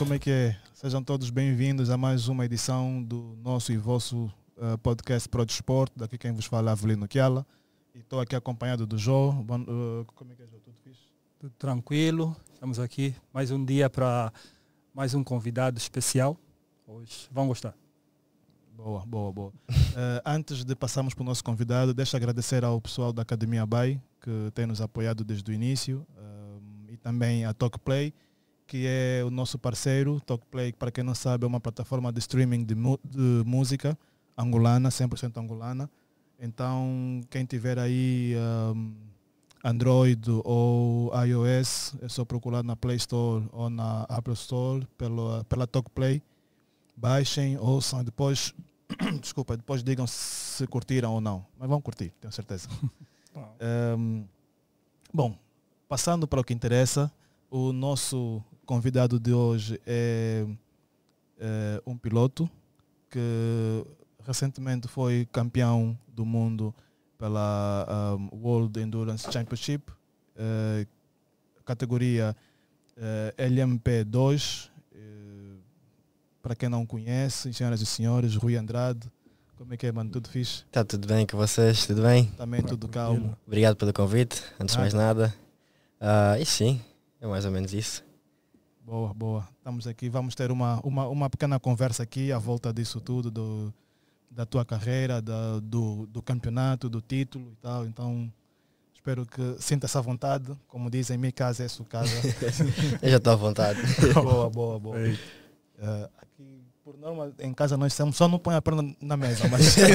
como é que é? Sejam todos bem-vindos a mais uma edição do nosso e vosso uh, podcast Pro Desporto. Daqui quem vos fala é Avelino Chiala. E estou aqui acompanhado do Jô. Bom, uh, eh, como é que é, Jô? Tudo fixe? Tudo tranquilo. Estamos aqui mais um dia para mais um convidado especial. Hoje vão gostar. Boa, boa, boa. Uh, antes de passarmos para o nosso convidado, deixa agradecer ao pessoal da Academia BAI, que tem nos apoiado desde o início, uh, e também a Talk Play que é o nosso parceiro. Talkplay, para quem não sabe, é uma plataforma de streaming de, de música angolana, 100% angolana. Então, quem tiver aí um, Android ou iOS, é só procurar na Play Store ou na Apple Store pela, pela TalkPlay. Baixem, ouçam e depois, desculpa, depois digam se curtiram ou não. Mas vão curtir, tenho certeza. um, bom, passando para o que interessa, o nosso convidado de hoje é, é um piloto que recentemente foi campeão do mundo pela um, World Endurance Championship, é, categoria é, LMP2. para quem não conhece, senhoras e senhores, Rui Andrade, como é que é, mano? Tudo fixe? Está tudo bem com vocês? Tudo bem? Também tudo calmo. Obrigado pelo convite, antes de ah. mais nada. Uh, e sim, é mais ou menos isso. Boa, boa. Estamos aqui, vamos ter uma, uma, uma pequena conversa aqui à volta disso tudo, do, da tua carreira, da, do, do campeonato, do título e tal. Então, espero que sinta essa vontade. Como dizem, minha casa é sua casa. Eu já estou à vontade. boa, boa, boa. Uh, aqui, por norma, em casa nós estamos, só não põe a perna na mesa, mas.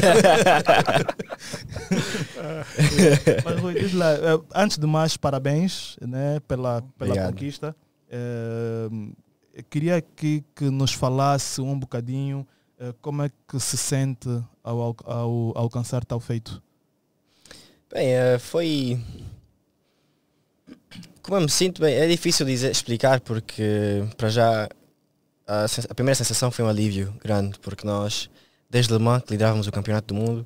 mas Rui, diz lá, eh, antes de mais, parabéns né, pela, pela conquista queria que nos falasse um bocadinho eh, como é que se sente ao, ao alcançar tal feito. Bem, eh, foi. Como eu me sinto, bem, é difícil dizer, explicar porque, para já, a, a, primeira sensação foi um alívio grande, porque nós, desde Le Mans, que liderávamos o campeonato do mundo,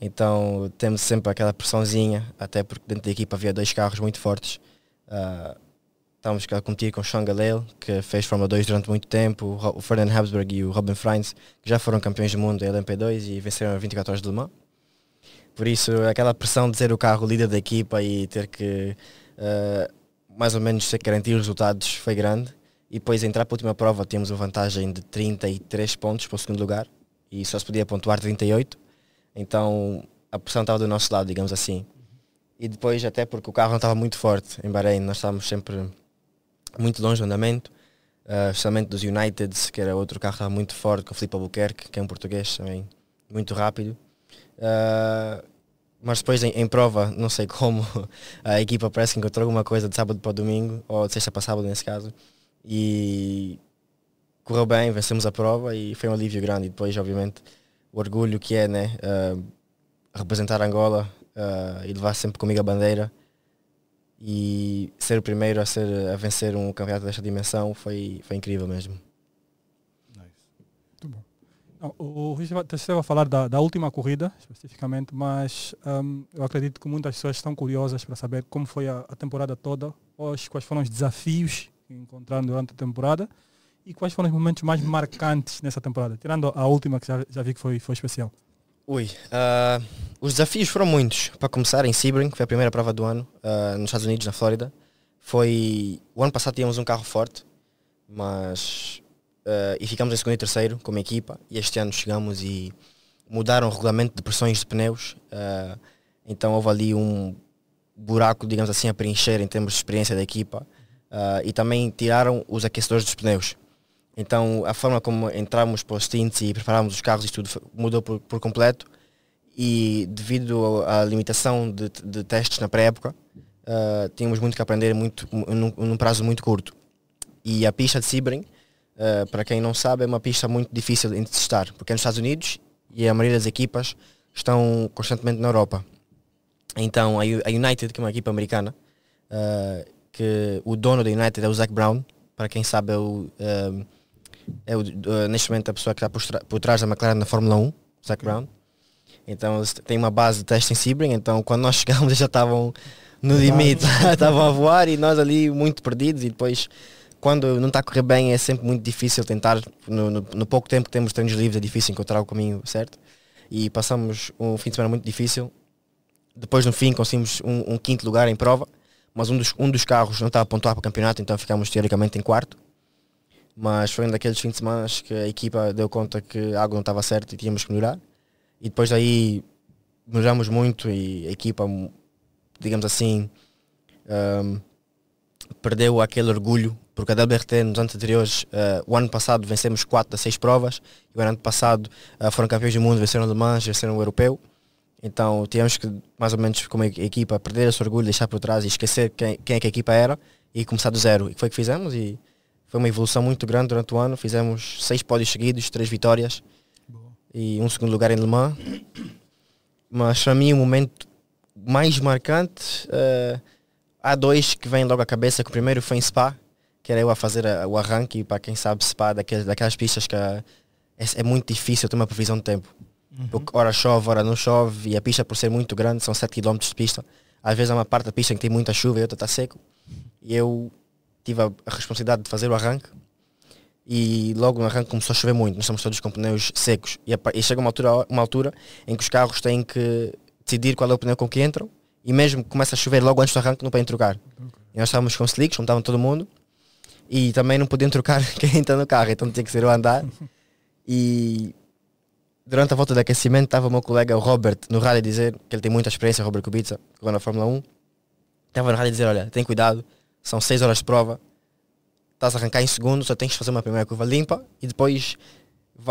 então temos sempre aquela pressãozinha, até porque dentro da equipa havia dois carros muito fortes. Uh, Estávamos cá competir com o Sean Galel, que fez Fórmula 2 durante muito tempo, o Fernando Habsburg e o Robin Freins, que já foram campeões do mundo em LMP2 e venceram a 24 horas de Le Mans. Por isso, aquela pressão de ser o carro líder da equipa e ter que uh, mais ou menos garantir os resultados foi grande. E depois, entrar para a última prova, tínhamos uma vantagem de 33 pontos para o segundo lugar e só se podia pontuar 38. Então, a pressão estava do nosso lado, digamos assim. E depois, até porque o carro não estava muito forte em Bahrein, nós estávamos sempre muito longe de andamento, uh, eh, especialmente dos United, que era outro carro muito forte, com o Filipe Albuquerque, que é um português também, muito rápido. Uh, mas depois em, em, prova, não sei como, a equipa parece que encontrou alguma coisa de sábado para domingo, ou de sexta para sábado nesse caso, e correu bem, vencemos a prova e foi um alívio grande. E depois, obviamente, o orgulho que é né, uh, representar Angola uh, e levar sempre comigo a bandeira e ser o primeiro a, ser, a vencer um campeonato desta dimensão foi, foi incrível mesmo. Muito bom. Não, o Rui estava a falar da, da, última corrida, especificamente, mas um, eu acredito que muitas pessoas estão curiosas para saber como foi a, a temporada toda, quais, quais foram os desafios que encontraram durante a temporada e quais foram os momentos mais marcantes nessa temporada, tirando a última que já, já vi que foi, foi especial. Ui, uh, os desafios foram muitos. Para começar, em Sebring, que foi a primeira prova do ano, uh, nos Estados Unidos, na Flórida, foi. O ano passado tínhamos um carro forte, mas. Uh, e ficamos em segundo e terceiro como equipa, e este ano chegamos e mudaram o regulamento de pressões de pneus, então houve ali um buraco, digamos assim, a preencher em termos de experiência da equipa, e também tiraram os aquecedores dos pneus. Então a forma como entramos para os tintes e preparámos os carros e tudo mudou por, por completo e devido à limitação de, de testes na pré-época, uh, tínhamos muito que aprender muito, num, num, prazo muito curto. E a pista de Sebring, uh, para quem não sabe, é uma pista muito difícil de testar, porque é nos Estados Unidos e a maioria das equipas estão constantemente na Europa. Então a United, que é uma equipa americana, uh, que o dono da United é o Zac Brown, para quem sabe é o é o, uh, neste momento a pessoa que está por, por, trás da McLaren na Fórmula 1, Zac Brown. Então tem uma base de teste em Sebring, então quando nós chegamos já estavam no limite, estavam a voar e nós ali muito perdidos e depois quando não está a correr bem é sempre muito difícil tentar, no, no, no pouco tempo que temos treinos livres é difícil encontrar o caminho certo e passamos um fim de semana muito difícil. Depois no fim conseguimos um, um quinto lugar em prova, mas um dos, um dos carros não estava a pontuar para o campeonato, então ficámos teoricamente em quarto mas foi um daqueles fins de semana que a equipa deu conta que algo não estava certo e tínhamos que melhorar. E depois daí melhoramos muito e a equipa, digamos assim, um, perdeu aquele orgulho, porque a WRT nos anos anteriores, uh, o ano passado vencemos 4 das 6 provas, e o ano passado uh, foram campeões do mundo, venceram o alemães, venceram o europeu. Então tínhamos que, mais ou menos como a equipa, perder esse orgulho, deixar por trás e esquecer quem, quem é que a equipa era e começar do zero. E foi o que fizemos e foi uma evolução muito grande durante o ano. Fizemos seis pódios seguidos, três vitórias Boa. e um segundo lugar em Le Mans. Mas para mim o momento mais marcante uh, há dois que vêm logo à cabeça. Que o primeiro foi em Spa, que era eu a fazer a, eh, o arranque para quem sabe Spa é daquelas, daquelas pistas que eh, é, é, muito difícil ter uma previsão de tempo. Uhum. Porque ora chove, ora não chove e a pista por ser muito grande, são 7 km de pista. Às vezes há uma parte da pista em que tem muita chuva e outra está seco. E eu tive a, a responsabilidade de fazer o arranque e logo no arranque começou a chover muito, nós estamos todos com pneus secos e, e chega uma altura, uma altura em que os carros têm que decidir qual é o pneu com que entram e mesmo começa a chover logo antes do arranque não podem trocar. Okay. E nós estávamos com slicks, estava todo mundo e também não podiam trocar quem entra no carro, então tinha que ser o andar. e durante a volta de aquecimento estava o meu colega o Robert no rádio a dizer, que ele tem muita experiência, Robert Kubica, que na Fórmula 1, estava no rádio a dizer, olha, tem cuidado, são 6 horas de prova, estás a arrancar em segundo, só tens de fazer uma primeira curva limpa e depois,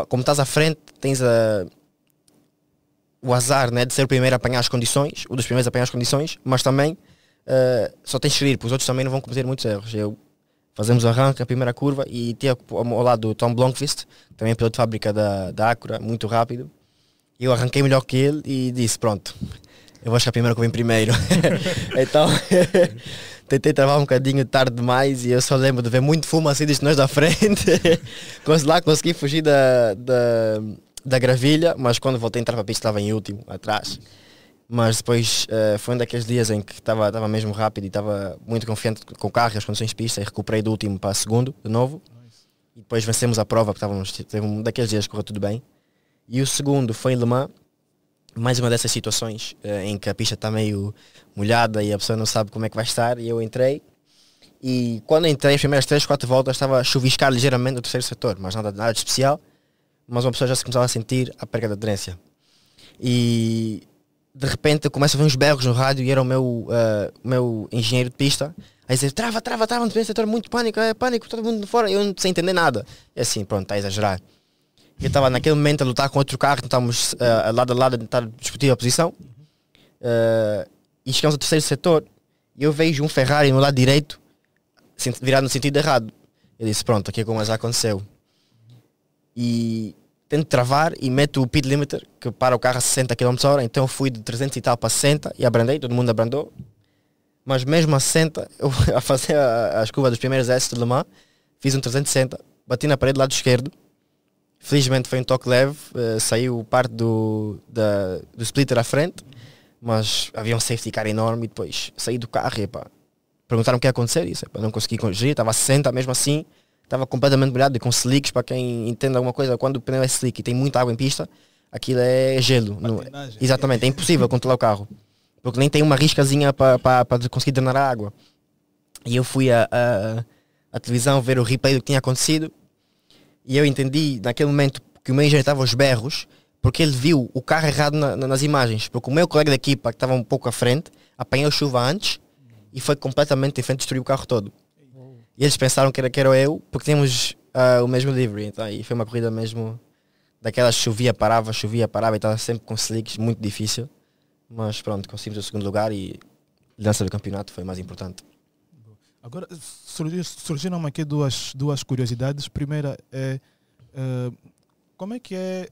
como estás à frente, tens a, o azar né, de ser o primeiro a apanhar as condições, o dos primeiros a apanhar as condições, mas também uh, só tens de seguir, porque os outros também não vão cometer muitos erros. Eu, fazemos o arranque, a primeira curva e tinha ao lado do Tom Blomqvist, também piloto de fábrica da, da Acura, muito rápido. Eu arranquei melhor que ele e disse: Pronto, eu vou achar primeiro que eu vim primeiro. então. tentei travar um bocadinho tarde demais e eu só lembro de ver muito fumo assim de nós da frente. lá consegui fugir da, da, da, gravilha, mas quando voltei a entrar para a pista estava em último, atrás. Mas depois uh, foi um daqueles dias em que estava mesmo rápido e estava muito confiante com o carro e as condições de pista e recuperei do último para segundo de novo. E depois vencemos a prova, porque estávamos, teve um daqueles dias que correu tudo bem. E o segundo foi em Le Mans, mais uma dessas situações uh, em que a pista está meio molhada e a pessoa não sabe como é que vai estar. E eu entrei e quando entrei, as primeiras 3, 4 voltas estava a chuviscar ligeiramente o terceiro setor, mas nada, nada de especial. Mas uma pessoa já se começava a sentir a perda de aderência. E de repente começa a ver uns berros no rádio e era o meu, uh, meu engenheiro de pista a dizer trava, trava, trava, no terceiro setor, muito pânico, é pânico, todo mundo fora, eu não sei entender nada. E é assim, pronto, está a exagerar. Eu estava naquele momento a lutar com outro carro, então estávamos uh, lado a lado a tentar discutir a posição. Uh, e chegamos ao terceiro setor. E eu vejo um Ferrari no lado direito virado no sentido errado. Eu disse, pronto, aqui é como já aconteceu. E tento travar e meto o pit limiter, que para o carro a 60 km hora então fui de 300 e tal para 60 e abrandei, todo mundo abrandou. Mas mesmo a 60, eu a fazer as curvas dos primeiros S de Le Mans, fiz um 360, bati na parede do lado esquerdo, Felizmente foi um toque leve, uh, saiu parte do, da, do splitter à frente, mas havia um safety car enorme e depois saí do carro e pá, perguntaram o que ia acontecer não consegui conduzir, estava assenta mesmo assim, estava completamente molhado e com slicks, para quem entende alguma coisa, quando o pneu é slick e tem muita água em pista, aquilo é gelo. É? exatamente, é impossível controlar o carro. Porque nem tem uma riscazinha para conseguir drenar a água. E eu fui à televisão ver o replay do que tinha acontecido e eu entendi naquele momento que o meu engenheiro estava aos berros, porque ele viu o carro errado na, na, nas imagens. Porque o meu colega da equipa, que estava um pouco à frente, apanhou chuva antes e foi completamente em frente destruiu o carro todo. E eles pensaram que era, que era eu, porque tínhamos uh, o mesmo livro. Então, e foi uma corrida mesmo daquela chovia, parava, chovia, parava e estava sempre com slicks, muito difícil. Mas pronto, conseguimos o segundo lugar e a liderança do campeonato foi mais importante. Agora, surgiram aqui duas, duas curiosidades. Primeira é uh, como é que é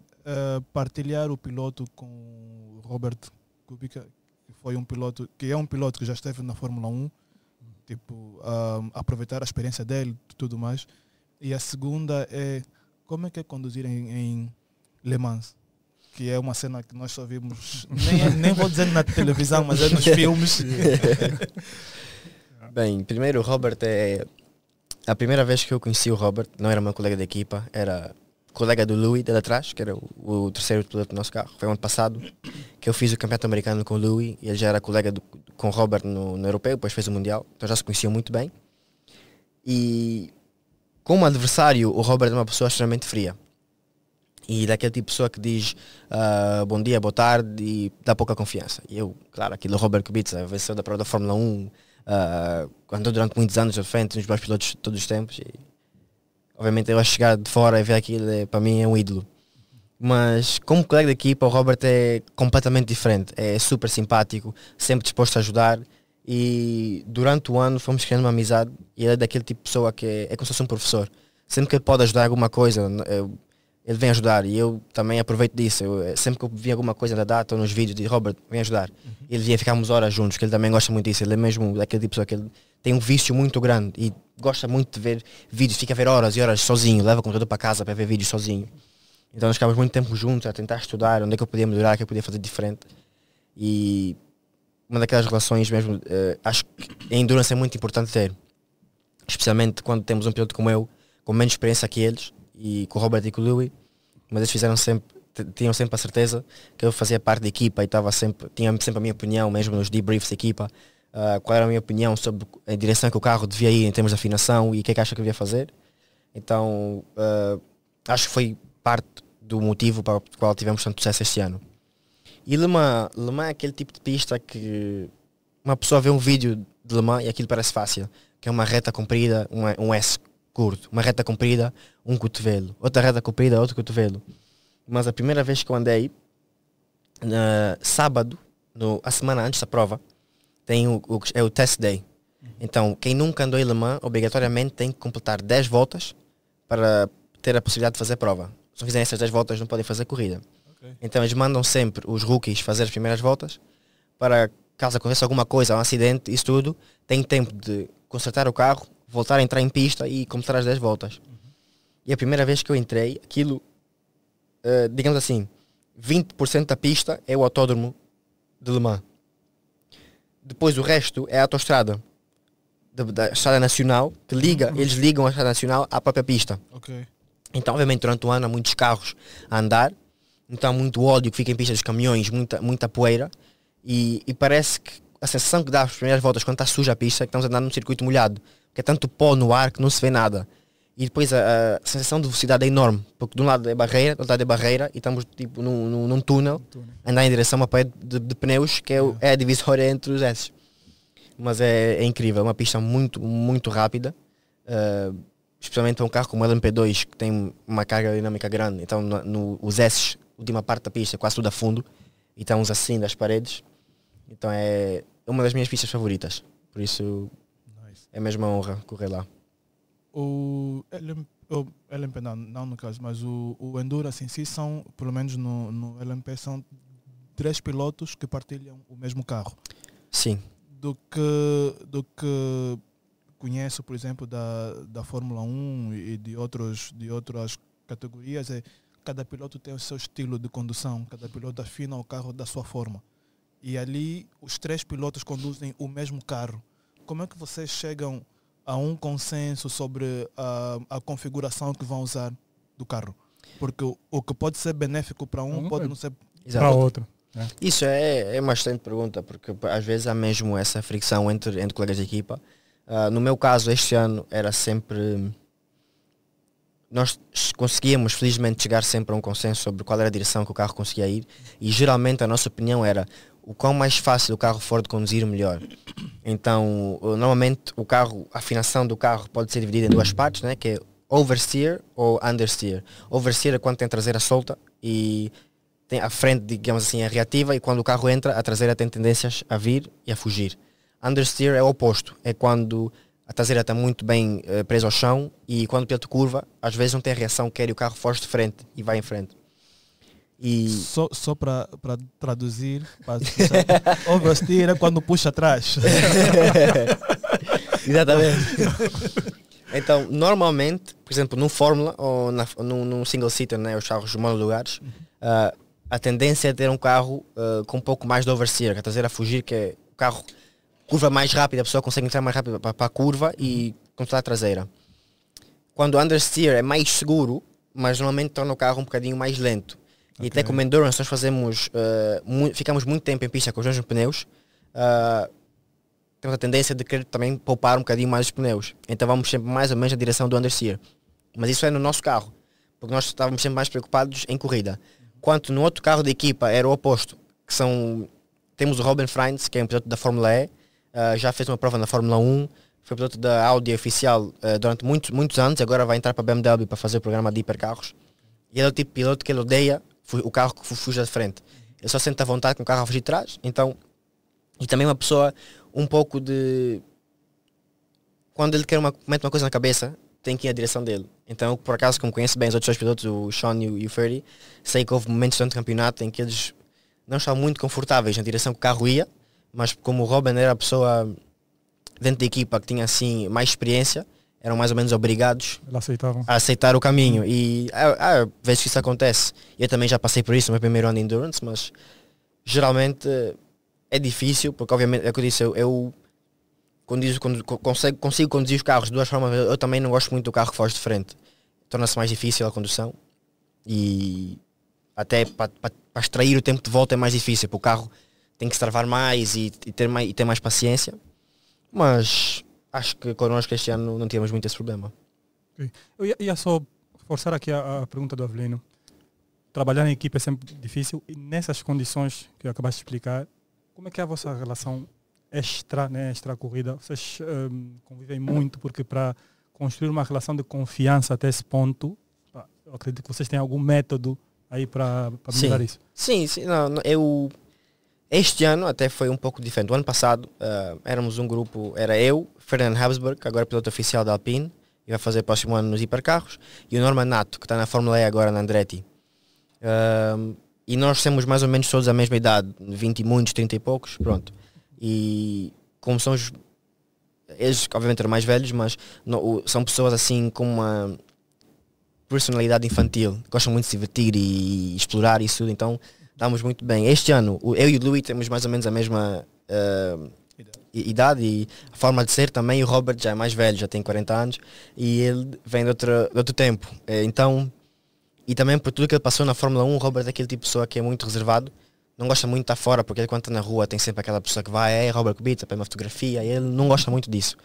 uh, partilhar o piloto com Robert Kubica, que foi um piloto, que é um piloto que já esteve na Fórmula 1, tipo, uh, aproveitar a experiência dele e tudo mais. E a segunda é como é que é conduzir em, em Le Mans? que é uma cena que nós só vimos, nem, é, nem vou dizer na televisão, mas é nos filmes. Bem, primeiro o Robert é. A primeira vez que eu conheci o Robert, não era meu colega da equipa, era colega do Louis de lá atrás, que era o, o terceiro piloto do nosso carro. Foi ano passado que eu fiz o campeonato americano com o Louis e ele já era colega do, com o Robert no, no europeu, depois fez o mundial, então já se conheciam muito bem. E como adversário, o Robert é uma pessoa extremamente fria. E daquele tipo de pessoa que diz uh, bom dia, boa tarde e dá pouca confiança. E eu, claro, aquilo Robert Kubica, venceu da prova da Fórmula 1, Uh, ah, andou durante muitos anos à frente, um dos melhores pilotos de todos os tempos. E, obviamente, eu a chegar de fora e ver aquilo, é, para mim, é um ídolo. Mas, como colega de equipa, o Robert é completamente diferente. É super simpático, sempre disposto a ajudar. E durante o ano fomos criando uma amizade. E ele é daquele tipo de pessoa que é, é como se fosse um professor. Sempre que ele pode ajudar alguma coisa, eu, ele vem ajudar e eu também aproveito disso. Eu, eh, sempre que eu vi alguma coisa da data ou nos vídeos de Robert, vem ajudar. Uhum. Ele via ficarmos horas juntos, que ele também gosta muito disso. Ele é mesmo daquele tipo de pessoa que ele tem um vício muito grande e gosta muito de ver vídeos, fica a ver horas e horas sozinho, leva o computador para casa para ver vídeos sozinho. Então nós ficamos muito tempo juntos a tentar estudar onde é que eu podia melhorar, o que eu podia fazer diferente. E uma daquelas relações mesmo, uh, acho que a endurance é muito importante ter. Especialmente quando temos um piloto como eu, com menos experiência que eles e com o Robert e com o Louis, mas eles fizeram sempre tinham sempre a certeza que eu fazia parte da equipa e estava sempre tinha sempre a minha opinião mesmo nos debriefs da equipa uh, qual era a minha opinião sobre a direção que o carro devia ir em termos de afinação e o que é que acha que devia fazer então uh, acho que foi parte do motivo para o qual tivemos tanto sucesso este ano e Le Mans, Le Mans é aquele tipo de pista que uma pessoa vê um vídeo de Le Mans e aquilo parece fácil que é uma reta comprida um, um S curto, uma reta comprida, um cotovelo, outra reta comprida, outro cotovelo. Mas a primeira vez que eu andei, uh, sábado, no, a semana antes da prova, tem o, o, é o test day. Então, quem nunca andou em Le Mans, obrigatoriamente tem que completar 10 voltas para ter a possibilidade de fazer prova. Se não fizerem essas 10 voltas, não podem fazer corrida. Okay. Então, eles mandam sempre os rookies fazer as primeiras voltas para, caso aconteça alguma coisa, um acidente, isso tudo, tem tempo de consertar o carro, voltar a entrar em pista e começar as 10 voltas. Uhum. E a primeira vez que eu entrei, aquilo, uh, digamos assim, 20% da pista é o autódromo de Le Mans. Depois o resto é a autostrada da estrada nacional que liga, uhum. eles ligam a estrada nacional à própria pista. Okay. Então, obviamente, durante o ano há muitos carros a andar, então há muito óleo que fica em pista dos caminhões, muita, muita poeira, e, e parece que a sensação que dá as primeiras voltas quando está suja a pista, que estamos andando num circuito molhado, que é tanto pó no ar que não se vê nada. E depois a, a sensação de velocidade é enorme, porque de um lado é barreira, do outro lado é barreira, e estamos tipo num, num, num túnel, túnel, andar em direção a uma parede de, de pneus, que é, ah. é, a divisória entre os S. Mas é, é incrível, é uma pista muito, muito rápida. Uh, especialmente para um carro como o LMP2 que tem uma carga dinâmica grande, então no, no, os S, última parte da pista, quase tudo a fundo, e estamos assim das paredes. Então é uma das minhas pistas favoritas. Por isso nice. é mesmo uma honra correr lá. O LMP, não, não no caso, mas o, o Endurance em si são, pelo menos no, no LMP, são três pilotos que partilham o mesmo carro. Sim. Do que, do que conheço, por exemplo, da, da Fórmula 1 e de, outros, de outras categorias, é cada piloto tem o seu estilo de condução, cada piloto afina o carro da sua forma e ali os três pilotos conduzem o mesmo carro. Como é que vocês chegam a um consenso sobre a, a configuração que vão usar do carro? Porque o, o que pode ser benéfico para um pode é não ser para outro. É. Isso é, é uma excelente pergunta, porque às vezes há mesmo essa fricção entre, entre colegas de equipa. Uh, no meu caso, este ano era sempre. Nós conseguíamos, felizmente, chegar sempre a um consenso sobre qual era a direção que o carro conseguia ir, e geralmente a nossa opinião era: o quão mais fácil o carro for de conduzir, melhor. Então, normalmente o carro, a afinação do carro pode ser dividida em duas partes, né? que é oversteer ou understeer. Oversteer é quando tem a traseira solta e tem a frente, digamos assim, é reativa e quando o carro entra, a traseira tem tendências a vir e a fugir. Understeer é o oposto, é quando a traseira está muito bem uh, presa ao chão e quando o piloto curva, às vezes não tem a reação que quer e o carro força de frente e vai em frente. E... Só, só para traduzir, oversteer é né, quando puxa atrás. Exatamente. Então, normalmente, por exemplo, num Fórmula ou na, num, num single seater, né, os carros de lugares, uh, a tendência é ter um carro uh, com um pouco mais de oversteer, a traseira a fugir, que é o carro curva mais rápida, a pessoa consegue entrar mais rápido para a curva e controlar a traseira. Quando o understeer é mais seguro, mas normalmente torna o carro um bocadinho mais lento. Okay. E até com o Endurance nós fazemos, uh, mu ficamos muito tempo em pista com os mesmos pneus. Uh, temos a tendência de querer também poupar um bocadinho mais os pneus. Então vamos sempre mais ou menos na direção do understeer. Mas isso é no nosso carro, porque nós estávamos sempre mais preocupados em corrida. Quanto no outro carro da equipa era o oposto, que são... Temos o Robin Freins, que é um piloto da Fórmula E, uh, já fez uma prova na Fórmula 1, foi piloto da Audi oficial uh, durante muitos, muitos anos, agora vai entrar para a BMW para fazer o programa de hipercarros. E ele é o tipo de piloto que ele odeia o carro que fuja de frente. Eu só sinto a vontade com o carro a fugir de trás, então. E também uma pessoa um pouco de. Quando ele quer uma, mete uma coisa na cabeça, tem que ir à direção dele. Então, por acaso, como conheço bem os outros dois pilotos, o Sean e o, Ferry sei que houve momentos durante o campeonato em que eles não estavam muito confortáveis na direção que o carro ia, mas como o Robin era a pessoa dentro da equipa que tinha assim mais experiência, eram mais ou menos obrigados a aceitar o caminho. E há, é, é, vezes que isso acontece. Eu também já passei por isso no meu primeiro ano de endurance, mas geralmente é difícil, porque obviamente, é o que eu disse, eu, eu consigo, consigo conduzir os carros de duas formas, eu também não gosto muito do carro que foge de frente. Torna-se mais difícil a condução e até para extrair o tempo de volta é mais difícil, porque o carro tem que se travar mais e, e ter, mais, e ter mais paciência. Mas acho que connosco este ano não tínhamos muito esse problema. Eu ia, ia, só reforçar aqui a, a pergunta do Avelino. Trabalhar em equipe é sempre difícil e nessas condições que eu acabaste de explicar, como é que é a vossa relação extra, né, extra corrida? Vocês um, convivem muito porque para construir uma relação de confiança até esse ponto, eu acredito que vocês têm algum método aí para melhorar sim. isso. Sim, sim. Não, eu este ano até foi um pouco diferente. O ano passado uh, éramos um grupo, era eu, Fernando Habsburg, agora é piloto oficial da Alpine, e vai fazer próximo ano nos hipercarros, e o Norman Nato, que está na Fórmula E agora na Andretti. Uh, e nós temos mais ou menos todos a mesma idade, 20 e muitos, 30 e poucos, pronto. E como são os. Eles, obviamente, eram mais velhos, mas são pessoas assim com uma personalidade infantil, gostam muito de se divertir e, e explorar isso tudo, então damos muito bem. Este ano, eu e o Louis temos mais ou menos a mesma uh, idade. e a forma de ser também. O Robert já é mais velho, já tem 40 anos e ele vem de outro, de outro tempo. Eh, então, e também por tudo que ele passou na Fórmula 1, o Robert é aquele tipo de pessoa que é muito reservado não gosta muito de estar fora, porque ele quando está na rua tem sempre aquela pessoa que vai, é Robert Kubica, para uma fotografia, ele não gosta muito disso.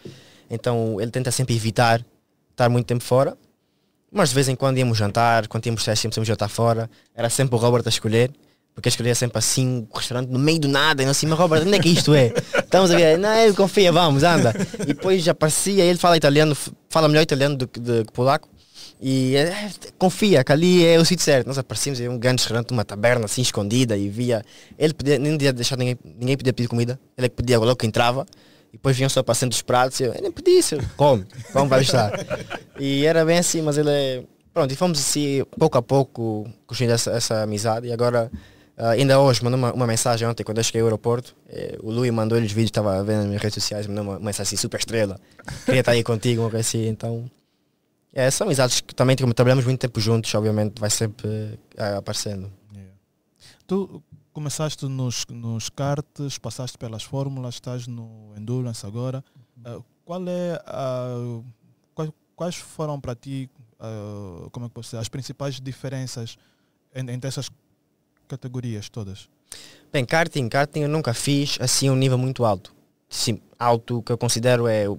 Então ele tenta sempre evitar estar muito tempo fora, mas de vez em quando íamos jantar, quando íamos testes, sempre íamos jantar fora, era sempre o Robert a escolher, porque escolher sempre assim um restaurante no meio do nada e não assim, mas Roberto, onde é que isto é? Estamos a ver, não, confia, vamos, anda. E depois aparecia, ele fala italiano, fala melhor italiano do que, polaco. E é, confia que ali é o sítio certo. Nós aparecíamos em um grande restaurante, uma taberna assim escondida e via. Ele podia, nem podia deixar ninguém, ninguém podia pedir comida. Ele é que podia logo que entrava. E depois vinham só passando os pratos e eu, eu nem pedi isso. Come, como vai estar? e era bem assim, mas ele é. Pronto, e fomos assim, pouco a pouco, construindo essa, essa amizade. E agora Uh, ainda hoje mandou uma, uma, mensagem ontem quando eu cheguei ao aeroporto. Eh, o Luís mandou-lhe os vídeos, estava vendo nas minhas redes sociais, mandou uma mensagem assim, super estrela. Queria estar aí contigo, uma coisa assim. Então, é, são amizades que também, como tipo, trabalhamos muito tempo juntos, obviamente vai sempre uh, aparecendo. Yeah. Tu começaste nos, nos karts, passaste pelas fórmulas, estás no Endurance agora. Uh, qual é a, quais, quais foram para ti, ah, como é que posso dizer, as principais diferenças entre essas categorias todas? Bem, karting, karting eu nunca fiz assim um nível muito alto. Sim, alto que eu considero é, uh,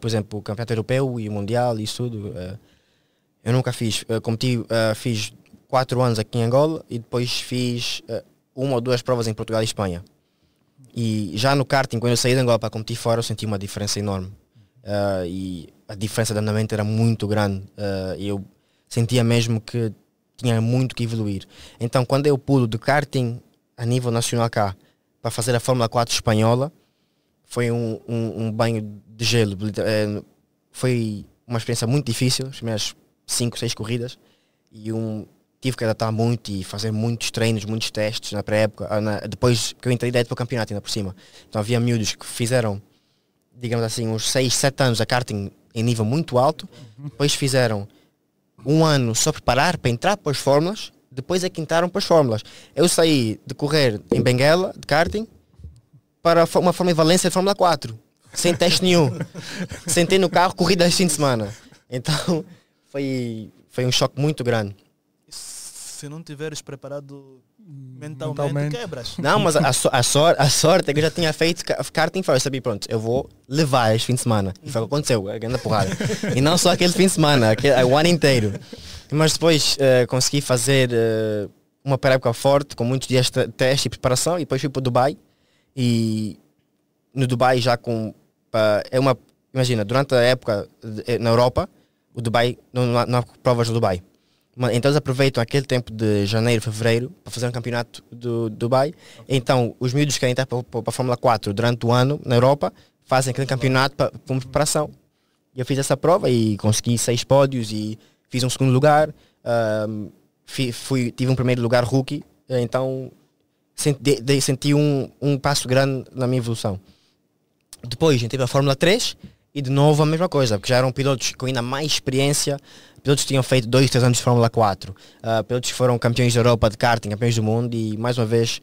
por exemplo, o campeonato europeu e o mundial e isso tudo. Uh, eu nunca fiz. Uh, competi, uh, fiz quatro anos aqui em Angola e depois fiz uma ou duas provas em Portugal e Espanha. E já no karting, quando eu saí de Angola para competir fora, eu senti uma diferença enorme. e a diferença de andamento era muito grande. eu sentia mesmo que tinha muito que evoluir. Então, quando eu pulo de karting a nível nacional cá para fazer a Fórmula 4 espanhola, foi um, um, um banho de gelo. Eh, foi uma experiência muito difícil, as minhas 5, 6 corridas, e um, tive que adaptar muito e fazer muitos treinos, muitos testes na pré-época, ah, depois que eu entrei direto para o campeonato ainda por cima. Então havia miúdos que fizeram, digamos assim, uns 6, 7 anos a karting em nível muito alto, depois fizeram um ano só preparar para entrar para as fórmulas, depois é que entraram para as fórmulas. Eu saí de correr em Benguela, de karting, para uma forma em Valência de Fórmula 4, sem teste nenhum. Sentei no carro, corrida este fim de semana. Então foi, foi um choque muito grande. Se não tiveres preparado mentalmente, mentalmente. quebras. Não, mas a, so, a, sor, a sorte é que eu já tinha feito carta em fora. Eu sabia, pronto, eu vou levar este fim de semana. E foi o que aconteceu, a grande porrada. e não só aquele fim de semana, aquele, o ano inteiro. Mas depois uh, consegui fazer uh, uma pré-época forte, com muitos dias de teste e preparação. E depois fui para o Dubai. E no Dubai já com... é uma... Imagina, durante a época de, eh, na Europa, o Dubai, não, não há provas do Dubai então eles aproveitam aquele tempo de janeiro, fevereiro para fazer um campeonato do Dubai. Então os miúdos que querem estar para, a Fórmula 4 durante o ano na Europa fazem aquele campeonato para, uma preparação. E eu fiz essa prova e consegui seis pódios e fiz um segundo lugar. Um, fui, fui, tive um primeiro lugar rookie. Então senti, de, senti um, um passo grande na minha evolução. Depois entrei para a Fórmula 3 e de novo a mesma coisa, porque já eram pilotos com ainda mais experiência, pilotos tinham feito dois, três anos de Fórmula 4, uh, ah, pilotos que foram campeões da Europa de karting, campeões do mundo e mais uma vez.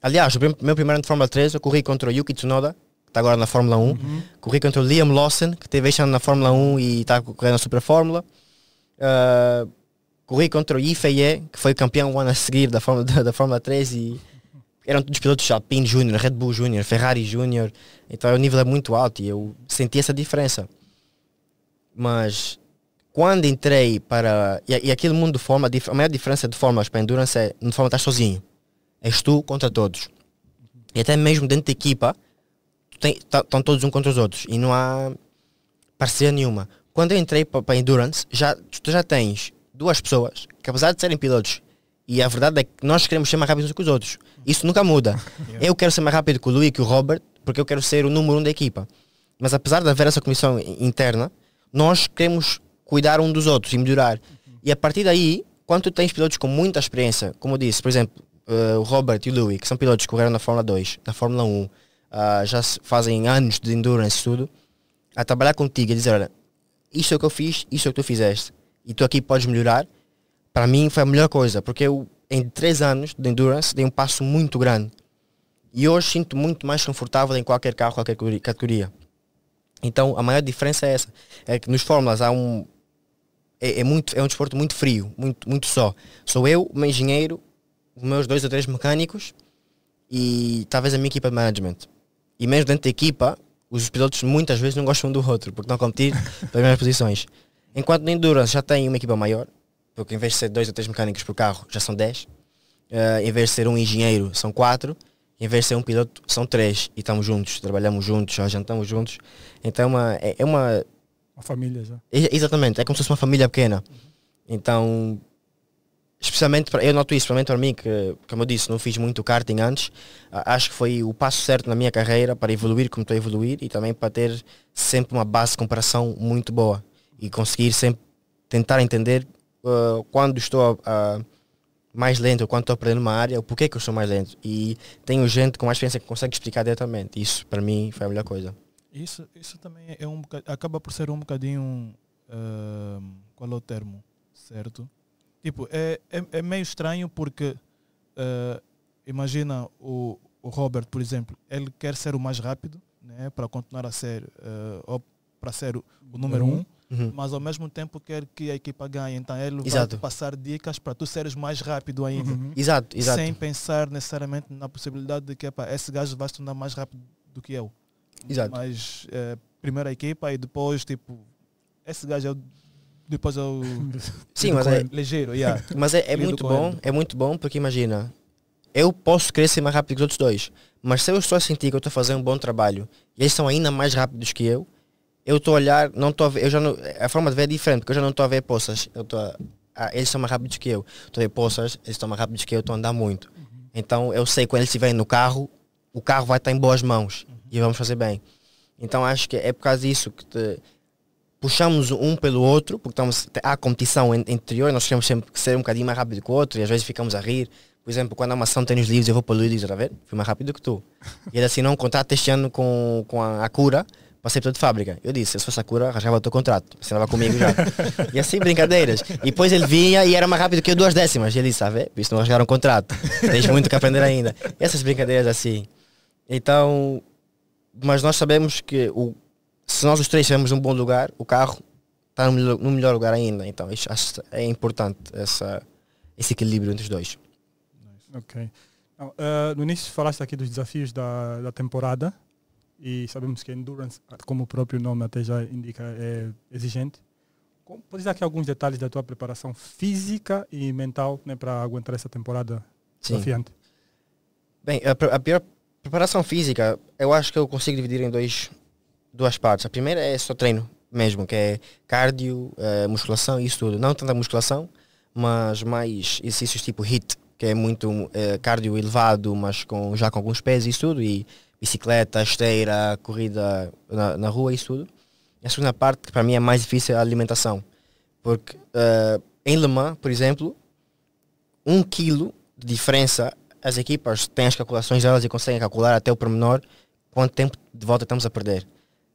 Aliás, o meu primeiro ano de Fórmula 3 eu corri contra o Yuki Tsunoda, que está agora na Fórmula 1, uhum. corri contra o Liam Lawson, que teve este ano na Fórmula 1 e está correndo na Super Fórmula. Uh, corri contra o Yifei, que foi campeão o ano a seguir da Fórmula, da, da Fórmula 3 e eram todos pilotos já, Júnior, Red Bull Júnior, Ferrari Júnior, então o nível é muito alto e eu senti essa diferença. Mas quando entrei para. E, e aquele mundo de forma, a maior diferença de formas para endurance é no forma estás sozinho. És tu contra todos. E até mesmo dentro da equipa, tá, estão todos um contra os outros e não há parceria nenhuma. Quando eu entrei para endurance, já, tu já tens duas pessoas que, apesar de serem pilotos e a verdade é que nós queremos ser mais rápidos que os outros. Isso nunca muda. Eu quero ser mais rápido que o Lu e que o Robert, porque eu quero ser o número um da equipa. Mas apesar de haver essa comissão interna, nós queremos cuidar um dos outros e melhorar. E a partir daí, quando tu tens pilotos com muita experiência, como eu disse, por exemplo, uh, o Robert e o Louis, que são pilotos que correram na Fórmula 2, na Fórmula 1, uh, ah, já fazem anos de endurance e tudo, a trabalhar contigo e dizer, olha, isto é o que eu fiz, isto é o que tu fizeste, e tu aqui podes melhorar, para mim foi a melhor coisa, porque eu, em três anos de endurance, dei um passo muito grande. E hoje sinto muito mais confortável em qualquer carro, qualquer categoria. Então, a maior diferença é essa. É que nos Fórmulas há um... É, é, muito, é um desporto muito frio, muito, muito só. Sou eu, o meu engenheiro, os meus dois ou três mecânicos e talvez a minha equipa de management. E mesmo dentro da equipa, os pilotos muitas vezes não gostam um do outro, porque estão a competir pelas mesmas posições. Enquanto no Endurance já tem uma equipa maior, porque em vez de ser dois ou três mecânicos por carro, já são dez. Uh, em vez de ser um engenheiro, são quatro. Em vez de ser um piloto, são três. E estamos juntos, trabalhamos juntos, jantamos juntos. Então é uma. É, é uma... uma família já. É, exatamente, é como se fosse uma família pequena. Então, especialmente para. eu noto isso, especialmente para mim que, como eu disse, não fiz muito karting antes, acho que foi o passo certo na minha carreira para evoluir como estou a evoluir e também para ter sempre uma base de comparação muito boa e conseguir sempre tentar entender ah, quando estou a, a mais lento, quando estou aprendendo uma área, o porquê que eu sou mais lento. E tenho gente com mais experiência que consegue explicar diretamente. Isso, para mim, foi a melhor coisa. Isso, isso também é um acaba por ser um bocadinho. Uh, qual é o termo? Certo? Tipo, é, é, é meio estranho porque. Uh, imagina o, o Robert, por exemplo, ele quer ser o mais rápido, né, para continuar a ser, uh, ou para ser o número uhum. um, uhum. mas ao mesmo tempo quer que a equipa ganhe. Então ele é exato. vai passar dicas para tu seres mais rápido ainda. Uhum. Exato, exato. Sem pensar necessariamente na possibilidade de que epa, esse gajo vai se tornar mais rápido do que eu. Exato. Mas é, primeiro a equipa e depois, tipo, esse gajo é o depois é o sim mas é ligeiro yeah. mas é, é muito bom é muito bom porque imagina eu posso crescer mais rápido que os outros dois mas se eu estou a sentir que eu estou a fazer um bom trabalho e eles são ainda mais rápidos que eu eu estou a olhar, não estou a ver, eu já não, a forma de ver é diferente, porque eu já não estou a ver poças. Eu estou ah, eles são mais rápidos que eu. Estou a ver poças, eles estão mais rápidos que eu, estou a andar muito. Uhum. Então eu sei quando eles estiverem no carro, o carro vai estar em boas mãos uhum. e vamos fazer bem. Então acho que é por causa disso que te, puxamos um pelo outro, porque estamos, há competição interior, nós queremos sempre ser um bocadinho mais rápido que o outro e às vezes ficamos a rir. Por exemplo, quando a maçã tem os livros, eu vou para o Luís e diz, a ver, fui mais rápido que tu. E ele assinou um contrato este ano com, com a, a Cura, aceptou é de fábrica. Eu disse, fosse a Sakura, rasgava o teu contrato, assinava comigo já. e assim, brincadeiras. E depois ele vinha e era mais rápido que eu duas décimas. E ele disse, sabe, tá visto não rasgaram o contrato, tens muito que aprender ainda. E essas brincadeiras assim. Então, mas nós sabemos que o, se nós os três tivermos um bom lugar, o carro está no, no melhor, lugar ainda. Então, acho, é importante essa, esse equilíbrio entre os dois. Ok. Uh, no início falaste aqui dos desafios da, da temporada e sabemos que endurance, como o próprio nome até já indica, é exigente. Podes dar aqui alguns detalhes da tua preparação física e mental né, para aguentar essa temporada desafiante? Bem, a, a pior preparação física, eu acho que eu consigo dividir em dois, duas partes. A primeira é só treino mesmo, que é cardio, é, musculação, isso tudo. Não tanta musculação, mas mais exercícios tipo HIT, que é muito é, cardio elevado, mas com, já com alguns pesos, isso tudo. E bicicleta, esteira, corrida na, na rua, isso tudo. E a segunda parte, que para mim é mais difícil, é a alimentação. Porque uh, em Le Mans, por exemplo, um quilo de diferença, as equipas têm as calculações delas e conseguem calcular até o pormenor quanto tempo de volta estamos a perder.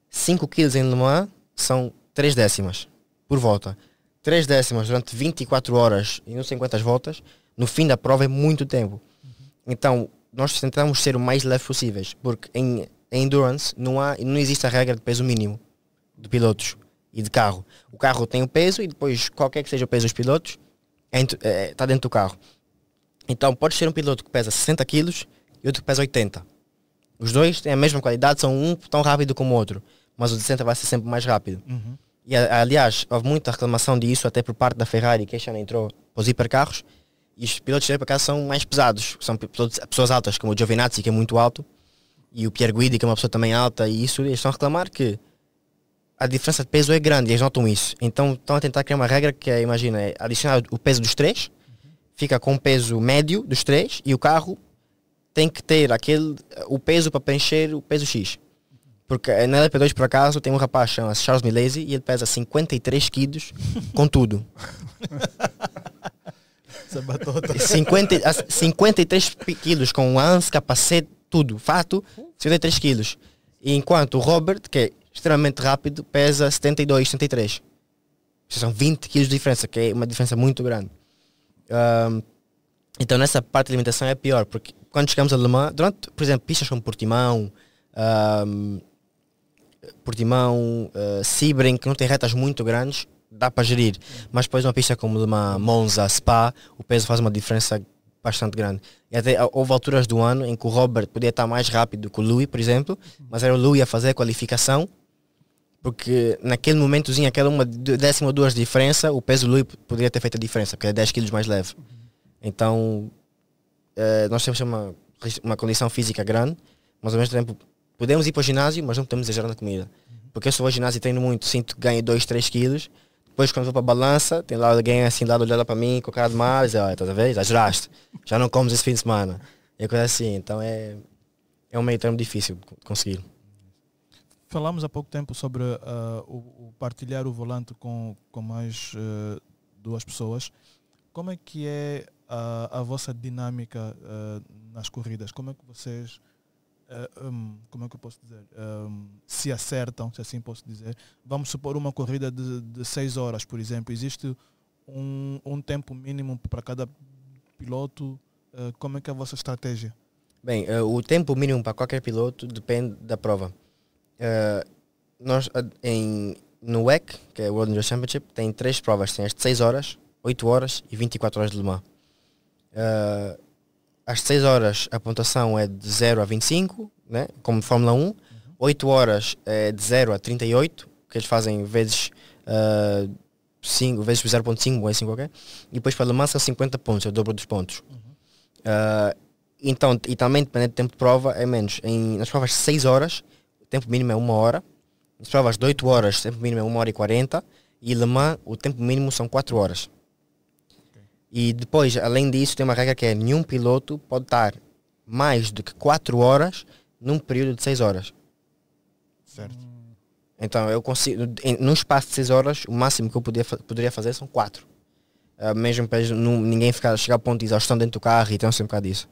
5 quilos em Le Mans são 3 décimas por volta. 3 décimas durante 24 horas e não sei quantas voltas, no fim da prova é muito tempo. Uhum. Então, nós tentamos ser o mais leve possíveis, porque em, em endurance não, há, não existe a regra de peso mínimo de pilotos e de carro. O carro tem o peso e depois qualquer que seja o peso dos pilotos é está é, dentro do carro. Então pode ser um piloto que pesa 60 kg e outro que pesa 80. Os dois têm a mesma qualidade, são um tão rápido como o outro, mas o de 60 vai ser sempre mais rápido. Uhum. E aliás, houve muita reclamação disso até por parte da Ferrari, que a Xana entrou os hipercarros, e os pilotos de para acaso, são mais pesados. São pessoas altas, como o Giovinazzi, que é muito alto, e o Pierre Guidi, que é uma pessoa também alta, e isso eles estão a reclamar que a diferença de peso é grande, eles notam isso. Então estão a tentar criar uma regra que é, imagina, é adicionar o peso dos três, fica com o peso médio dos três, e o carro tem que ter aquele, o peso para preencher o peso X. Porque eh, na LP2, por acaso, tem um rapaz chamado Charles Milesi e ele pesa 53 quilos com tudo. 50, 53 tá- quilos com lance, capacete, tudo, fato, 53 quilos. E enquanto o Robert, que é extremamente rápido, pesa 72, 73. São 20 quilos de diferença, que é uma diferença muito grande. Um, então nessa parte de alimentação é pior, porque quando chegamos a Alemã, durante, por exemplo, pistas como Portimão, um, Portimão, uh, ah, Sibren, que não tem retas muito grandes, dá para gerir. Mas depois uma pista como uma Monza, Spa, o peso faz uma diferença bastante grande. E até ah, houve alturas do ano em que o Robert podia estar mais rápido que o Louis, por exemplo, mas era o Louis a fazer a qualificação, porque naquele momentozinho, aquela uma décima ou duas diferença, o peso do Louis poderia ter feito a diferença, porque é 10 quilos mais leve. Então, eh, nós temos uma, uma condição física grande, mas ao mesmo tempo podemos ir para o ginásio, mas não podemos exagerar na comida. Porque eu sou ao ginásio e treino muito, sinto que ganho 2, 3 quilos, depois quando vou a balança, tem lá alguém assim lá olhando para mim, com o cara de mal, e diz, olha, estás a ver? Já não comes esse fim de semana. É coisa assim. Então é, é um meio termo difícil conseguir. Falámos há pouco tempo sobre uh, o, o, partilhar o volante com, com mais uh, duas pessoas. Como é que é a, a vossa dinâmica uh, nas corridas? Como é que vocês eh, um, como é que eu posso dizer, um, se acertam, se assim posso dizer. Vamos supor uma corrida de, de seis horas, por exemplo. Existe um, um tempo mínimo para cada piloto. Uh, como é que é a vossa estratégia? Bem, uh, o tempo mínimo para qualquer piloto depende da prova. nós, em, no WEC, que é o World Endurance Championship, tem três provas. Tem as de 6 horas, 8 horas e 24 horas de Le Mans. Uh, às 6 horas a pontuação é de 0 a 25, né? como Fórmula 1. 8 uhum. horas é de 0 a 38, que eles fazem vezes uh, ah, 5, vezes 0.5, ou é qualquer. E depois para Le Mans são 50 pontos, é o dobro dos pontos. Uh, então, e também dependendo do tempo de prova, é menos. Em, nas provas de 6 horas, o tempo mínimo é 1 hora. Nas provas de 8 horas, o tempo mínimo é 1 hora e 40. E Le Mans, o tempo mínimo são 4 horas. E depois, além disso, tem uma regra que é nenhum piloto pode estar mais do que 4 horas num período de 6 horas. Certo. Então, eu consigo, em, num espaço de 6 horas, o máximo que eu podia, poderia fazer são 4. Uh, ah, mesmo para não, ninguém ficar, chegar ao ponto de exaustão dentro do carro e tem sempre um bocado disso.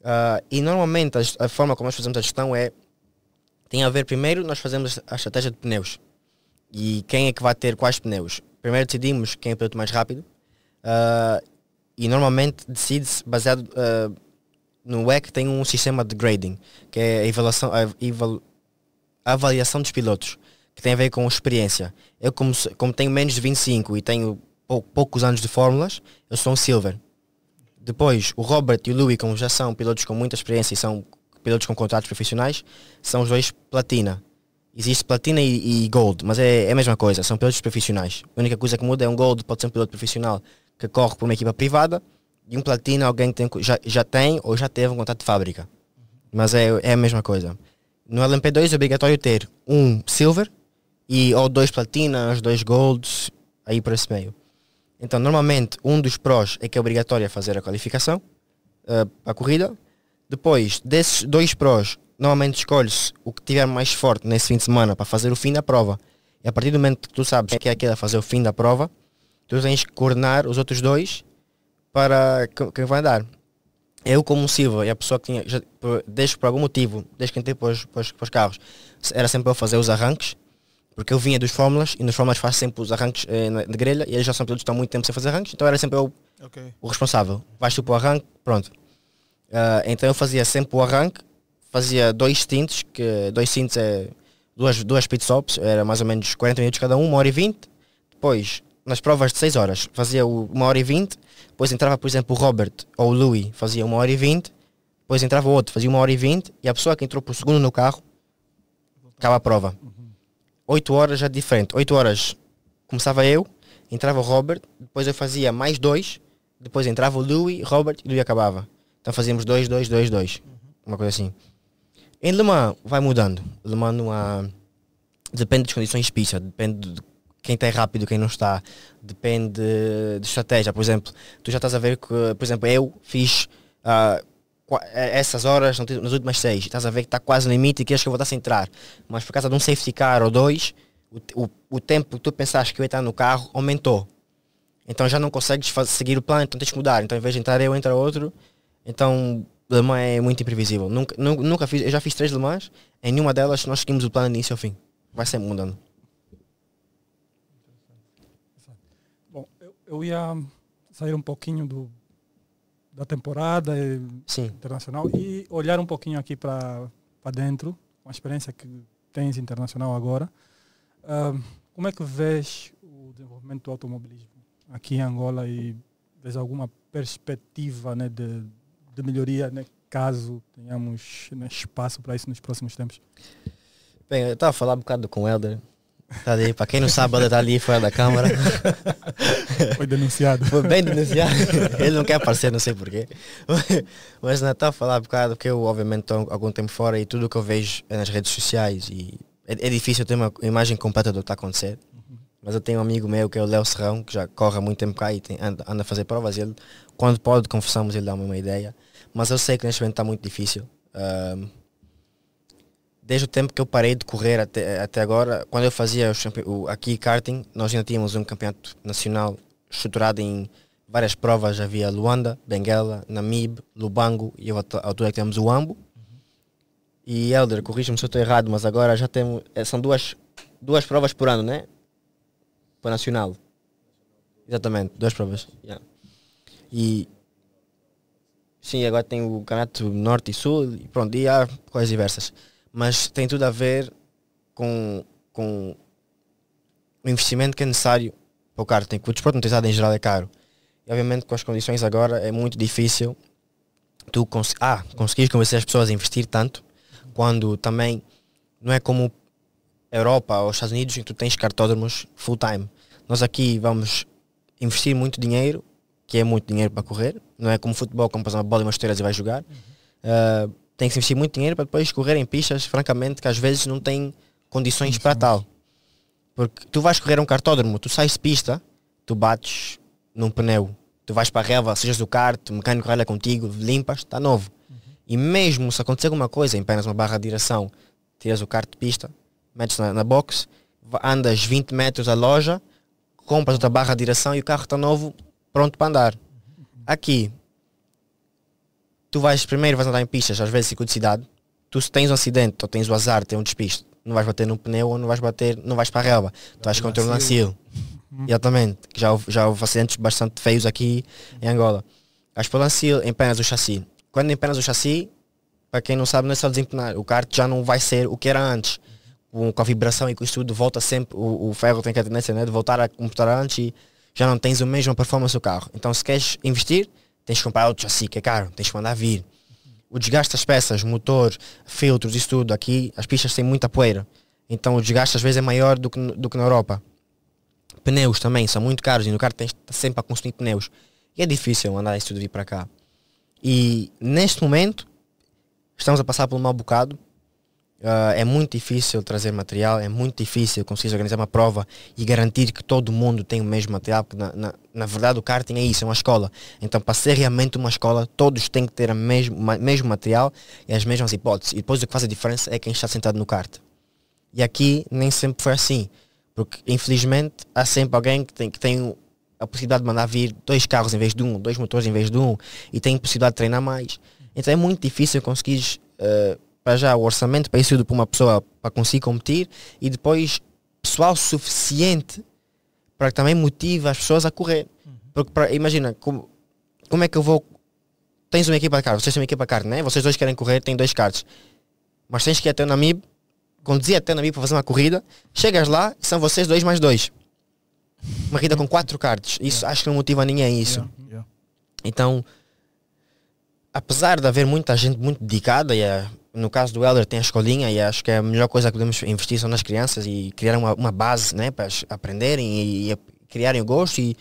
Uh, e normalmente a, a, forma como nós fazemos a gestão é. Tem a ver, primeiro, nós fazemos a estratégia de pneus. E quem é que vai ter quais pneus? Primeiro decidimos quem é o piloto mais rápido Uh, e normalmente decide-se baseado uh, no WEC tem um sistema de grading, que é a avaliação, a avaliação dos pilotos, que tem a ver com experiência. Eu como, como tenho menos de 25 e tenho pou, poucos anos de fórmulas, eu sou um silver. Depois, o Robert e o Louis, como já são pilotos com muita experiência e são pilotos com contratos profissionais, são os dois platina. Existe platina e, e gold, mas é, é a mesma coisa, são pilotos profissionais. A única coisa que muda é um gold, pode ser um piloto profissional que corre por uma equipa privada e um platino é alguém que tem, já, já tem ou já teve um contrato de fábrica. Mas é, é a mesma coisa. No LMP2 é obrigatório ter um silver e ou dois platinas, dois golds, aí por esse meio. Então, normalmente, um dos prós é que é obrigatório é fazer a qualificação, uh, a corrida. Depois, desses dois prós, normalmente escolhe-se o que tiver mais forte nesse fim de semana para fazer o fim da prova. E a partir do momento que tu sabes que é aquele a fazer o fim da prova, tu tens que coordenar os outros dois para quem que vai andar. Eu, como Silva, e a pessoa que tinha, já, por, desde por algum motivo, desde que entrei para os, para, os, para os, carros, era sempre eu fazer os arranques, porque eu vinha dos Fórmulas e nos Fórmulas faz sempre os arranques eh, na, de grelha e eles já são pilotos que estão muito tempo sem fazer arranques, então era sempre eu okay. o responsável. Vais tu para o arranque, pronto. Uh, então eu fazia sempre o arranque, fazia dois tintes, que dois tintes é duas, duas pit stops, era mais ou menos 40 minutos cada um, uma hora e vinte. Depois nas provas de 6 horas, fazia uma hora e 20, depois entrava, por exemplo, o Robert ou o Louis, fazia uma hora e 20, depois entrava o outro, fazia uma hora e 20, e a pessoa que entrou por segundo no carro, acaba a prova. 8 horas já é diferente. 8 horas começava eu, entrava o Robert, depois eu fazia mais dois, depois entrava o Louis, Robert e Louis acabava. Então fazíamos dois, dois, dois, dois. Uma coisa assim. Em Le Mans vai mudando. Le Mans não há... Depende das condições de pista, depende de quem está rápido, quem não está. Depende de estratégia. Por exemplo, tu já estás a ver que, por exemplo, eu fiz uh, essas horas nas últimas seis. Estás a ver que está quase no limite e que acho que eu vou estar a entrar. Mas por causa de um safety car ou dois, o, o, o tempo que tu pensaste que eu ia estar no carro aumentou. Então já não consegues fazer, seguir o plano, então tens que mudar. Então em vez de entrar eu, entra outro. Então Le Mans é muito imprevisível. Nunca, nunca, nunca fiz, eu já fiz três Le Mans, em nenhuma delas nós seguimos o plano de início ao fim. Vai sempre mudando. eu ia sair um pouquinho do, da temporada eh, Sim. internacional e olhar um pouquinho aqui para dentro, com a experiência que tens internacional agora. Uh, como é que vês o desenvolvimento do automobilismo aqui em Angola e vês alguma perspectiva né, de, de melhoria, né, caso tenhamos né, espaço para isso nos próximos tempos? Bem, eu estava a falar um bocado com o Helder Tá ali Pra quem não sabe, a banda tá ali fora da câmara. Foi denunciado. Foi bem denunciado. Ele não quer aparecer, não sei porquê. Mas não está a falar um bocado, porque eu obviamente estou algum tempo fora e tudo o que eu vejo é nas redes sociais e é, é difícil ter uma imagem completa do que está acontecendo. Mas eu tenho um amigo meu que é o Léo Serrão, que já corre há muito tempo cá e tem, anda, anda, a fazer provas. ele, quando pode, confessamos ele dá-me uma ideia. Mas eu sei que neste momento está muito difícil desde o tempo que eu parei de correr até, até agora, quando eu fazia o, aqui karting, nós ainda tínhamos um campeonato nacional estruturado em várias provas. Havia Luanda, Benguela, Namib, Lubango e a altura que temos o Ambo. Uhum. E Helder, corrija-me se eu estou errado, mas agora já temos. É, são duas, duas provas por ano, né? Para nacional. Exatamente, duas provas. Yeah. E sim, agora tem o Campeonato Norte e Sul e pronto, e há coisas diversas mas tem tudo a ver com, com o investimento que é necessário para o carro. Tem o desporto motorizado em geral é caro. E obviamente com as condições agora é muito difícil tu cons ah, conseguires convencer as pessoas a investir tanto quando também não é como Europa ou Estados Unidos em que tu tens cartódromos full time. Nós aqui vamos investir muito dinheiro, que é muito dinheiro para correr, não é como futebol, como passar uma bola e umas esteiras e vai jogar. Uhum. Uh, tem que investir muito dinheiro para depois correr em pistas, francamente, que às vezes não tem condições para tal. Porque tu vais correr um cartódromo, tu sais de pista, tu bates num pneu, tu vais para a relva, sejas do kart, o mecânico olha contigo, limpas, está novo. Uhum. E mesmo se acontecer alguma coisa, em apenas uma barra de direção, tiras o kart de pista, metes na, na box, andas 20 metros à loja, compras outra barra de direção e o carro está novo, pronto para andar. Uhum. Aqui, tu vais primeiro, vais andar em pistas, às vezes de cidade, tu se tens um acidente ou tens o azar, tem um despiste, não vais bater num pneu ou não vais bater, não vais para a relva, tu vais contra o Nancil. Uhum. Exatamente, já houve, já houve acidentes bastante feios aqui em Angola. Vais para o Nancil, empenas o chassi. Quando empenas o chassi, para quem não sabe, não é só desempenhar, o kart já não vai ser o que era antes. Com, a vibração e com isso tudo, volta sempre, o, o ferro tem que a tendência né, de voltar a computar antes e já não tens a mesma performance do carro. Então se queres investir, Tens que comprar outro chassi, que é caro, tens que mandar vir. O desgaste das peças, motor, filtros, isso tudo, aqui as pistas têm muita poeira. Então o desgaste às vezes é maior do que, do que na Europa. Pneus também são muito caros e no carro tens sempre a consumir pneus. E é difícil andar isso tudo vir para cá. E neste momento estamos a passar por um mau bocado Uh, é muito difícil trazer material, é muito difícil conseguir organizar uma prova e garantir que todo mundo tem o mesmo material, porque na, na, na verdade o karting é isso, é uma escola. Então, para ser realmente uma escola, todos têm que ter o mesmo, mesmo material e as mesmas hipóteses. E depois o que faz a diferença é quem está sentado no kart. E aqui nem sempre foi assim, porque infelizmente há sempre alguém que tem, que tem a possibilidade de mandar vir dois carros em vez de um, dois motores em vez de um, e tem possibilidade de treinar mais. Então é muito difícil conseguir. Uh, ah, para já o orçamento para isso para uma pessoa para conseguir competir e depois pessoal suficiente para que também motive as pessoas a correr. Uhum. Porque para, imagina, como, como é que eu vou. Tens uma equipa de carro vocês têm uma equipa de carro né? Vocês dois querem correr, têm dois karts. Mas tens que ir até o Namib, conduzir até o Namib para fazer uma corrida. Chegas lá são vocês dois mais dois. Uma corrida com quatro karts. Isso yeah. acho que não motiva ninguém isso. Yeah. Yeah. Então, apesar de haver muita gente muito dedicada e a no caso do Elder tem a escolinha e acho que é a melhor coisa que podemos investir são nas crianças e criar uma, uma base né, para aprenderem e, e, criarem o gosto e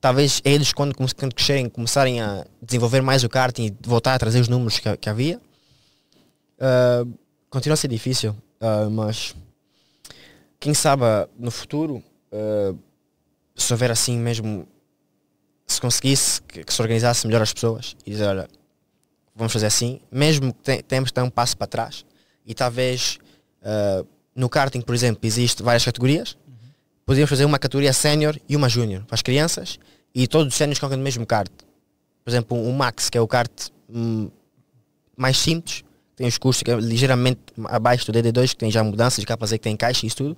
talvez eles quando, quando crescerem começarem a desenvolver mais o karting e voltar a trazer os números que, que havia. Uh, continua a ser difícil, uh, mas quem sabe no futuro uh, se houver assim mesmo se conseguisse que, que se organizasse melhor as pessoas e dizer olha vamos fazer assim, mesmo que te, temos de dar um passo para trás e talvez uh, no karting, por exemplo, existe várias categorias, uhum. podíamos fazer uma categoria sénior e uma júnior para as crianças e todos os séniores correm no mesmo kart. Por exemplo, o Max, que é o kart um, mais simples, tem os custos que é ligeiramente abaixo do DD2, que tem já mudanças de capa que tem caixa e isso tudo.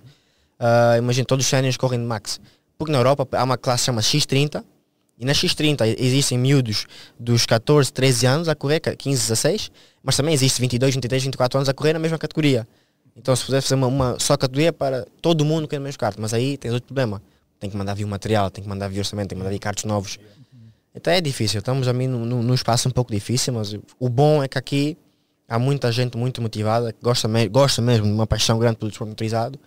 Uh, imagina, todos os séniores correm no Max. Porque na Europa há uma classe chamada X30, e na X30 existem miúdos dos 14, 13 anos a correr, 15, 16, mas também existe 22, 23, 24 anos a correr na mesma categoria. Então se puder fazer uma, uma só categoria para todo mundo que é no mesmo kart, mas aí tens outro problema. Tem que mandar vir o material, tem que mandar vir orçamento, tem que mandar vir cartos novos. Então é difícil, estamos a mim num, num espaço um pouco difícil, mas o bom é que aqui há muita gente muito motivada, que gosta, me gosta mesmo de uma paixão grande pelo desporto motorizado,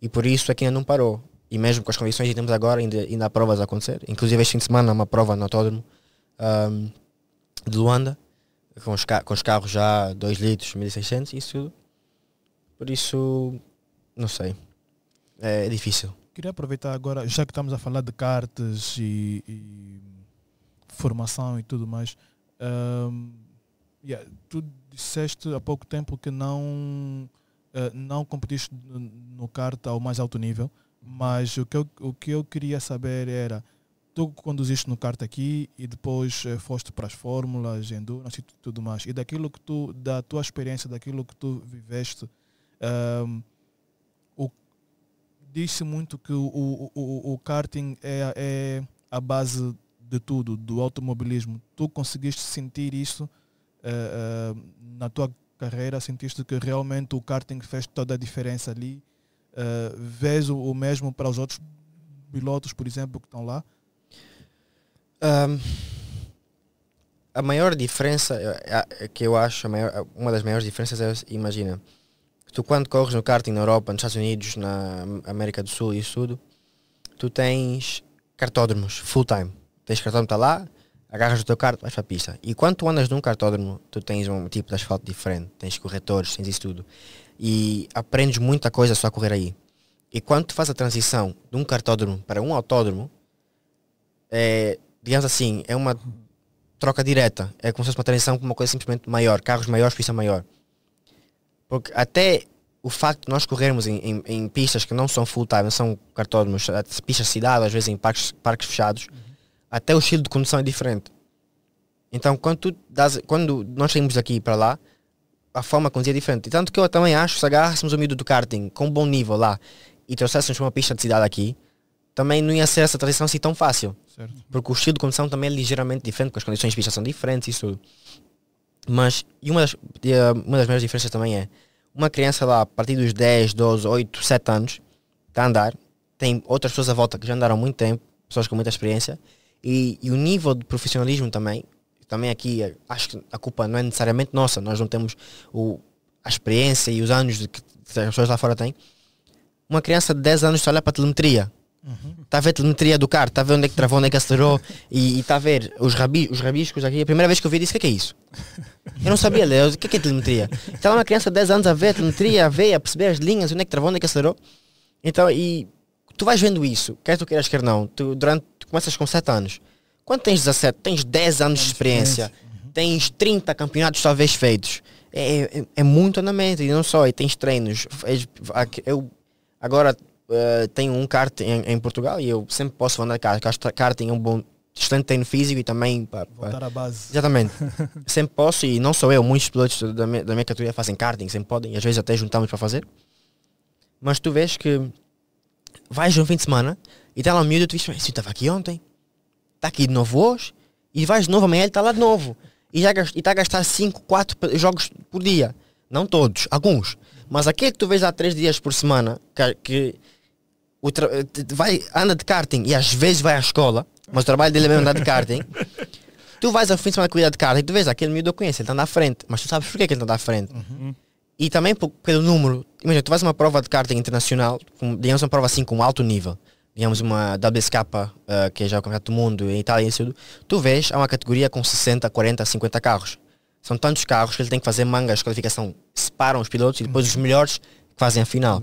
e por isso é que ainda não parou e mesmo com as condições que temos agora, ainda, ainda há provas a acontecer. Inclusive, este fim de semana há uma prova no autódromo um, de Luanda, com os, com os carros já 2 litros, 1600, isso tudo. Por isso, não sei. É, é, difícil. Queria aproveitar agora, já que estamos a falar de cartas e, e formação e tudo mais. Um, yeah, tu disseste há pouco tempo que não, uh, não competiste no kart ao mais alto nível. Mas o que, eu, o que eu queria saber era, tu conduziste no kart aqui e depois eh, foste para as fórmulas, endurance e tudo mais. E daquilo que tu, da tua experiência, daquilo que tu viveste, um, ehm, diz-se muito que o, o, o, o karting é, é a base de tudo, do automobilismo. Tu conseguiste sentir isso uh, uh, na tua carreira? Sentiste que realmente o karting fez toda a diferença ali? Uh, vês o, o mesmo para os outros pilotos, por exemplo, que estão lá? Um, a maior diferença que eu acho, maior, uma das maiores diferenças é, imagina, tu quando corres no karting na Europa, nos Estados Unidos, na América do Sul e isso tudo, tu tens cartódromos full time. Tens cartódromo, está lá, agarras o teu kart, vais para a pista. E quando tu andas num cartódromo, tu tens um tipo de asfalto diferente, tens corretores, tens isso tudo e aprendes muita coisa só a correr aí. E quando tu faz a transição de um cartódromo para um autódromo, é, digamos assim, é uma troca direta. É como se fosse uma transição para uma coisa simplesmente maior. Carros maiores, pista maior. Porque até o facto de nós corrermos em, em, em pistas que não são full time, não são cartódromos, pistas de cidade, às vezes em parques, parques fechados, uhum. até o estilo de condução é diferente. Então, quando, tu das, quando nós saímos daqui para lá, a forma acontecia diferente. Tanto que eu também acho, se agarrássemos o miúdo do karting com um bom nível lá e trouxéssemos uma pista de cidade aqui, também não ia ser essa transição assim tão fácil. Certo. Porque o estilo de condução também é ligeiramente diferente, porque as condições de pista são diferentes, isso tudo. Mas, e uma das, eh, uma das maiores diferenças também é, uma criança lá, a partir dos 10, 12, 8, 7 anos, está a andar, tem outras pessoas à volta que já andaram muito tempo, pessoas com muita experiência, e, e, o nível de profissionalismo também também aqui eh, acho que a culpa não é necessariamente nossa, nós não temos o, a experiência e os anos que as pessoas lá fora têm. Uma criança de 10 anos está a olhar para a telemetria. Está uhum. a ver a telemetria do carro, está a ver onde é que travou, onde é que acelerou e está a ver os, rabi, os rabiscos aqui. A primeira vez que eu vi disse: O que é, que é isso? Eu não sabia ler, o que é, que é telemetria? Estava então, uma criança de 10 anos a ver a telemetria, a ver, a perceber as linhas, onde é que travou, onde é que acelerou. Então, e tu vais vendo isso, quer tu queiras, quer não. Tu, durante, tu começas com 7 anos quando tens 17, tens 10 anos de experiência, tens 30 campeonatos talvez feitos. É, é, é, é muito na mente, e não só, e tens treinos. Eu agora uh, tenho um kart em, em, Portugal e eu sempre posso andar kart. Karting é um bom excelente treino físico e também para voltar à base. Exatamente. sempre posso, e não sou eu, muitos pilotos da minha, da minha categoria fazem karting, sempre podem, às vezes até juntamos para fazer. Mas tu vês que vais um fim de semana e está lá um miúdo, tu viste, eu estava aqui ontem, está aqui de novo hoje e vais de novo amanhã, ele está lá de novo. E já está a gastar 5, 4 jogos por dia. Não todos, alguns. Mas aquele é que tu vês há 3 dias por semana, que, que o vai, anda de karting e às vezes vai à escola, mas o trabalho dele é mesmo andar de karting. tu vais ao fim de semana cuidar de karting e tu vês aquele miúdo eu conheço, ele está na frente, mas tu sabes porque que ele está na frente. Uhum. E também pelo número, imagina, tu vais uma prova de karting internacional, digamos uma prova assim com alto nível digamos, uma WSK, uh, eh, que é já o Campeonato do Mundo em Itália e tudo, tu vês, há uma categoria com 60, 40, 50 carros. São tantos carros que ele tem que fazer mangas de qualificação, separam os pilotos e depois os melhores fazem a final.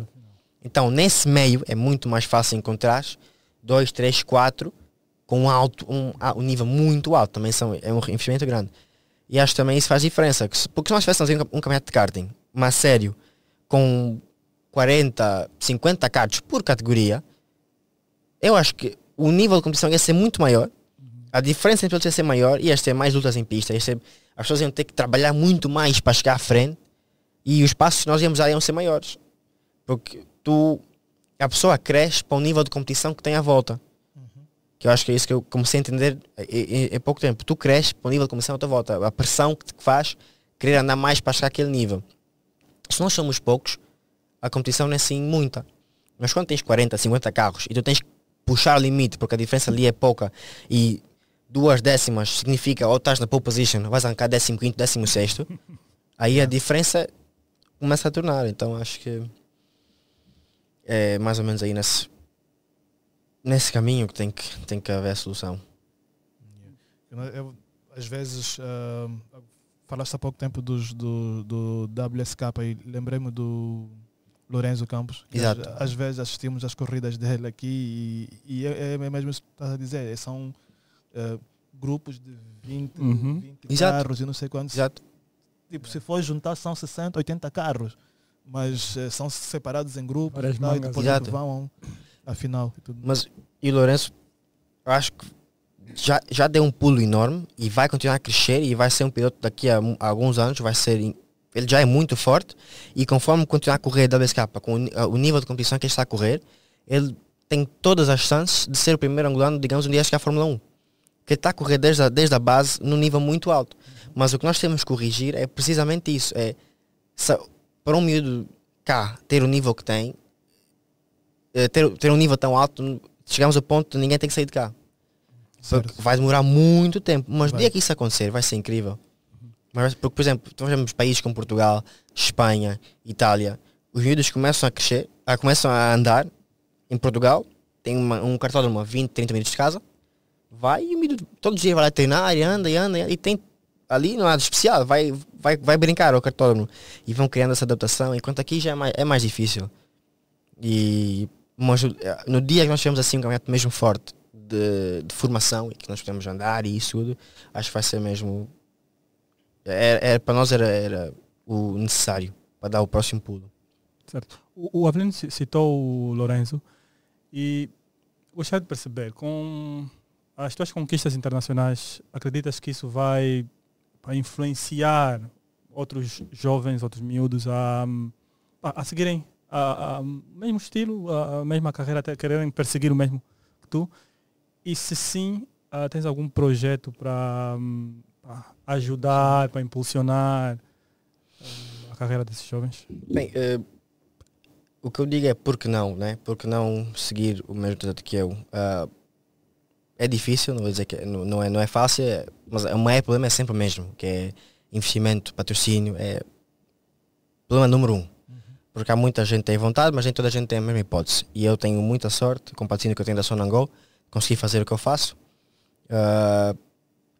Então, nesse meio, é muito mais fácil encontrar dois, três, quatro com um alto, um, ah, um nível muito alto. Também são, é um investimento grande. E acho também isso faz diferença. Porque se nós tivéssemos um, campeonato de karting, mas sério, com 40, 50 cartos por categoria, eu acho que o nível de competição ia ser muito maior. A diferença entre eles ia ser maior e este ter mais lutas em pista. Ser, as pessoas iam ter que trabalhar muito mais para chegar à frente e os passos que nós íamos dar iam ser maiores. Porque tu, a pessoa cresce para o nível de competição que tem à volta. Uhum. Que eu acho que é isso que eu comecei a entender em, pouco tempo. Tu cresces para o nível de competição à tua volta. A pressão que te faz querer andar mais para chegar àquele nível. Se nós somos poucos, a competição não é assim muita. Mas quando tens 40, 50 carros e tu tens puxar o limite, porque a diferença ali é pouca. E duas décimas significa ou estás na pole position, vais arrancar 15, 16. Aí a diferença começa a tornar. Então acho que é mais ou menos aí nesse, nesse caminho que tem, que tem que haver a solução. Eu, às vezes, uh, falaste há pouco tempo dos, do, do WSK e lembrei-me do Lourenço Campos. Exato. Às, às, vezes assistimos as corridas dele aqui e, e é, é, mesmo é isso que estás a dizer. É, são eh, grupos de 20, uhum. 20 carros e não sei quantos. Exato. Tipo, se for juntar, são 60, 80 carros. Mas eh, são separados em grupos e, tal, e depois é Exato. vão à final. E tudo. Mas e Lourenço, acho que já, já deu um pulo enorme e vai continuar a crescer e vai ser um piloto daqui a, a alguns anos, vai ser ele já é muito forte e conforme continuar a correr da WSK com o nível de competição que ele está a correr, ele tem todas as chances de ser o primeiro angolano, digamos, um dia a chegar à Fórmula 1. Que ele está a correr desde a, desde a base num nível muito alto. Mas o que nós temos que corrigir é precisamente isso. É para um miúdo cá ter o nível que tem, eh, ter, ter um nível tão alto, chegamos ao ponto de ninguém tem que sair de cá. Vai demorar muito tempo. Mas o dia que isso acontecer vai ser incrível. Mas, porque, por exemplo, nós então, vemos países como Portugal, Espanha, Itália, os miúdos começam a crescer, a, começam a andar em Portugal, tem uma, um cartódromo a 20, 30 minutos de casa, vai e o miúdo todo dia vai lá treinar e anda e anda e, tem ali não há de especial, vai, vai, vai brincar ao cartódromo e vão criando essa adaptação, enquanto aqui já é mais, é mais difícil. E mas, no dia que nós tivermos assim um campeonato mesmo forte de, de formação e que nós podemos andar e isso tudo, acho que vai ser mesmo era, era, para nós era, era o necessário para dar o próximo pulo. Certo. O, o Avelino citou o Lourenço e gostaria de perceber, com as tuas conquistas internacionais, acreditas que isso vai influenciar outros jovens, outros miúdos a, a, a seguirem o mesmo estilo, a, mesma carreira, até quererem perseguir o mesmo que tu? E se sim, ah, tens algum projeto para um, ajudar, para impulsionar eh, a carreira desses jovens? Bem, uh, o que eu digo é porque não, né? Porque não seguir o mesmo trajeto que eu. Uh, é difícil, não vou dizer que é, não, não, é, não é fácil, é, mas é, o maior problema é sempre o mesmo, que é investimento, patrocínio, é problema número um. Porque há muita gente que tem vontade, mas nem toda a gente tem a mesma hipótese. E eu tenho muita sorte, com o patrocínio que eu tenho da Sonangol, consegui fazer o que eu faço. Uh,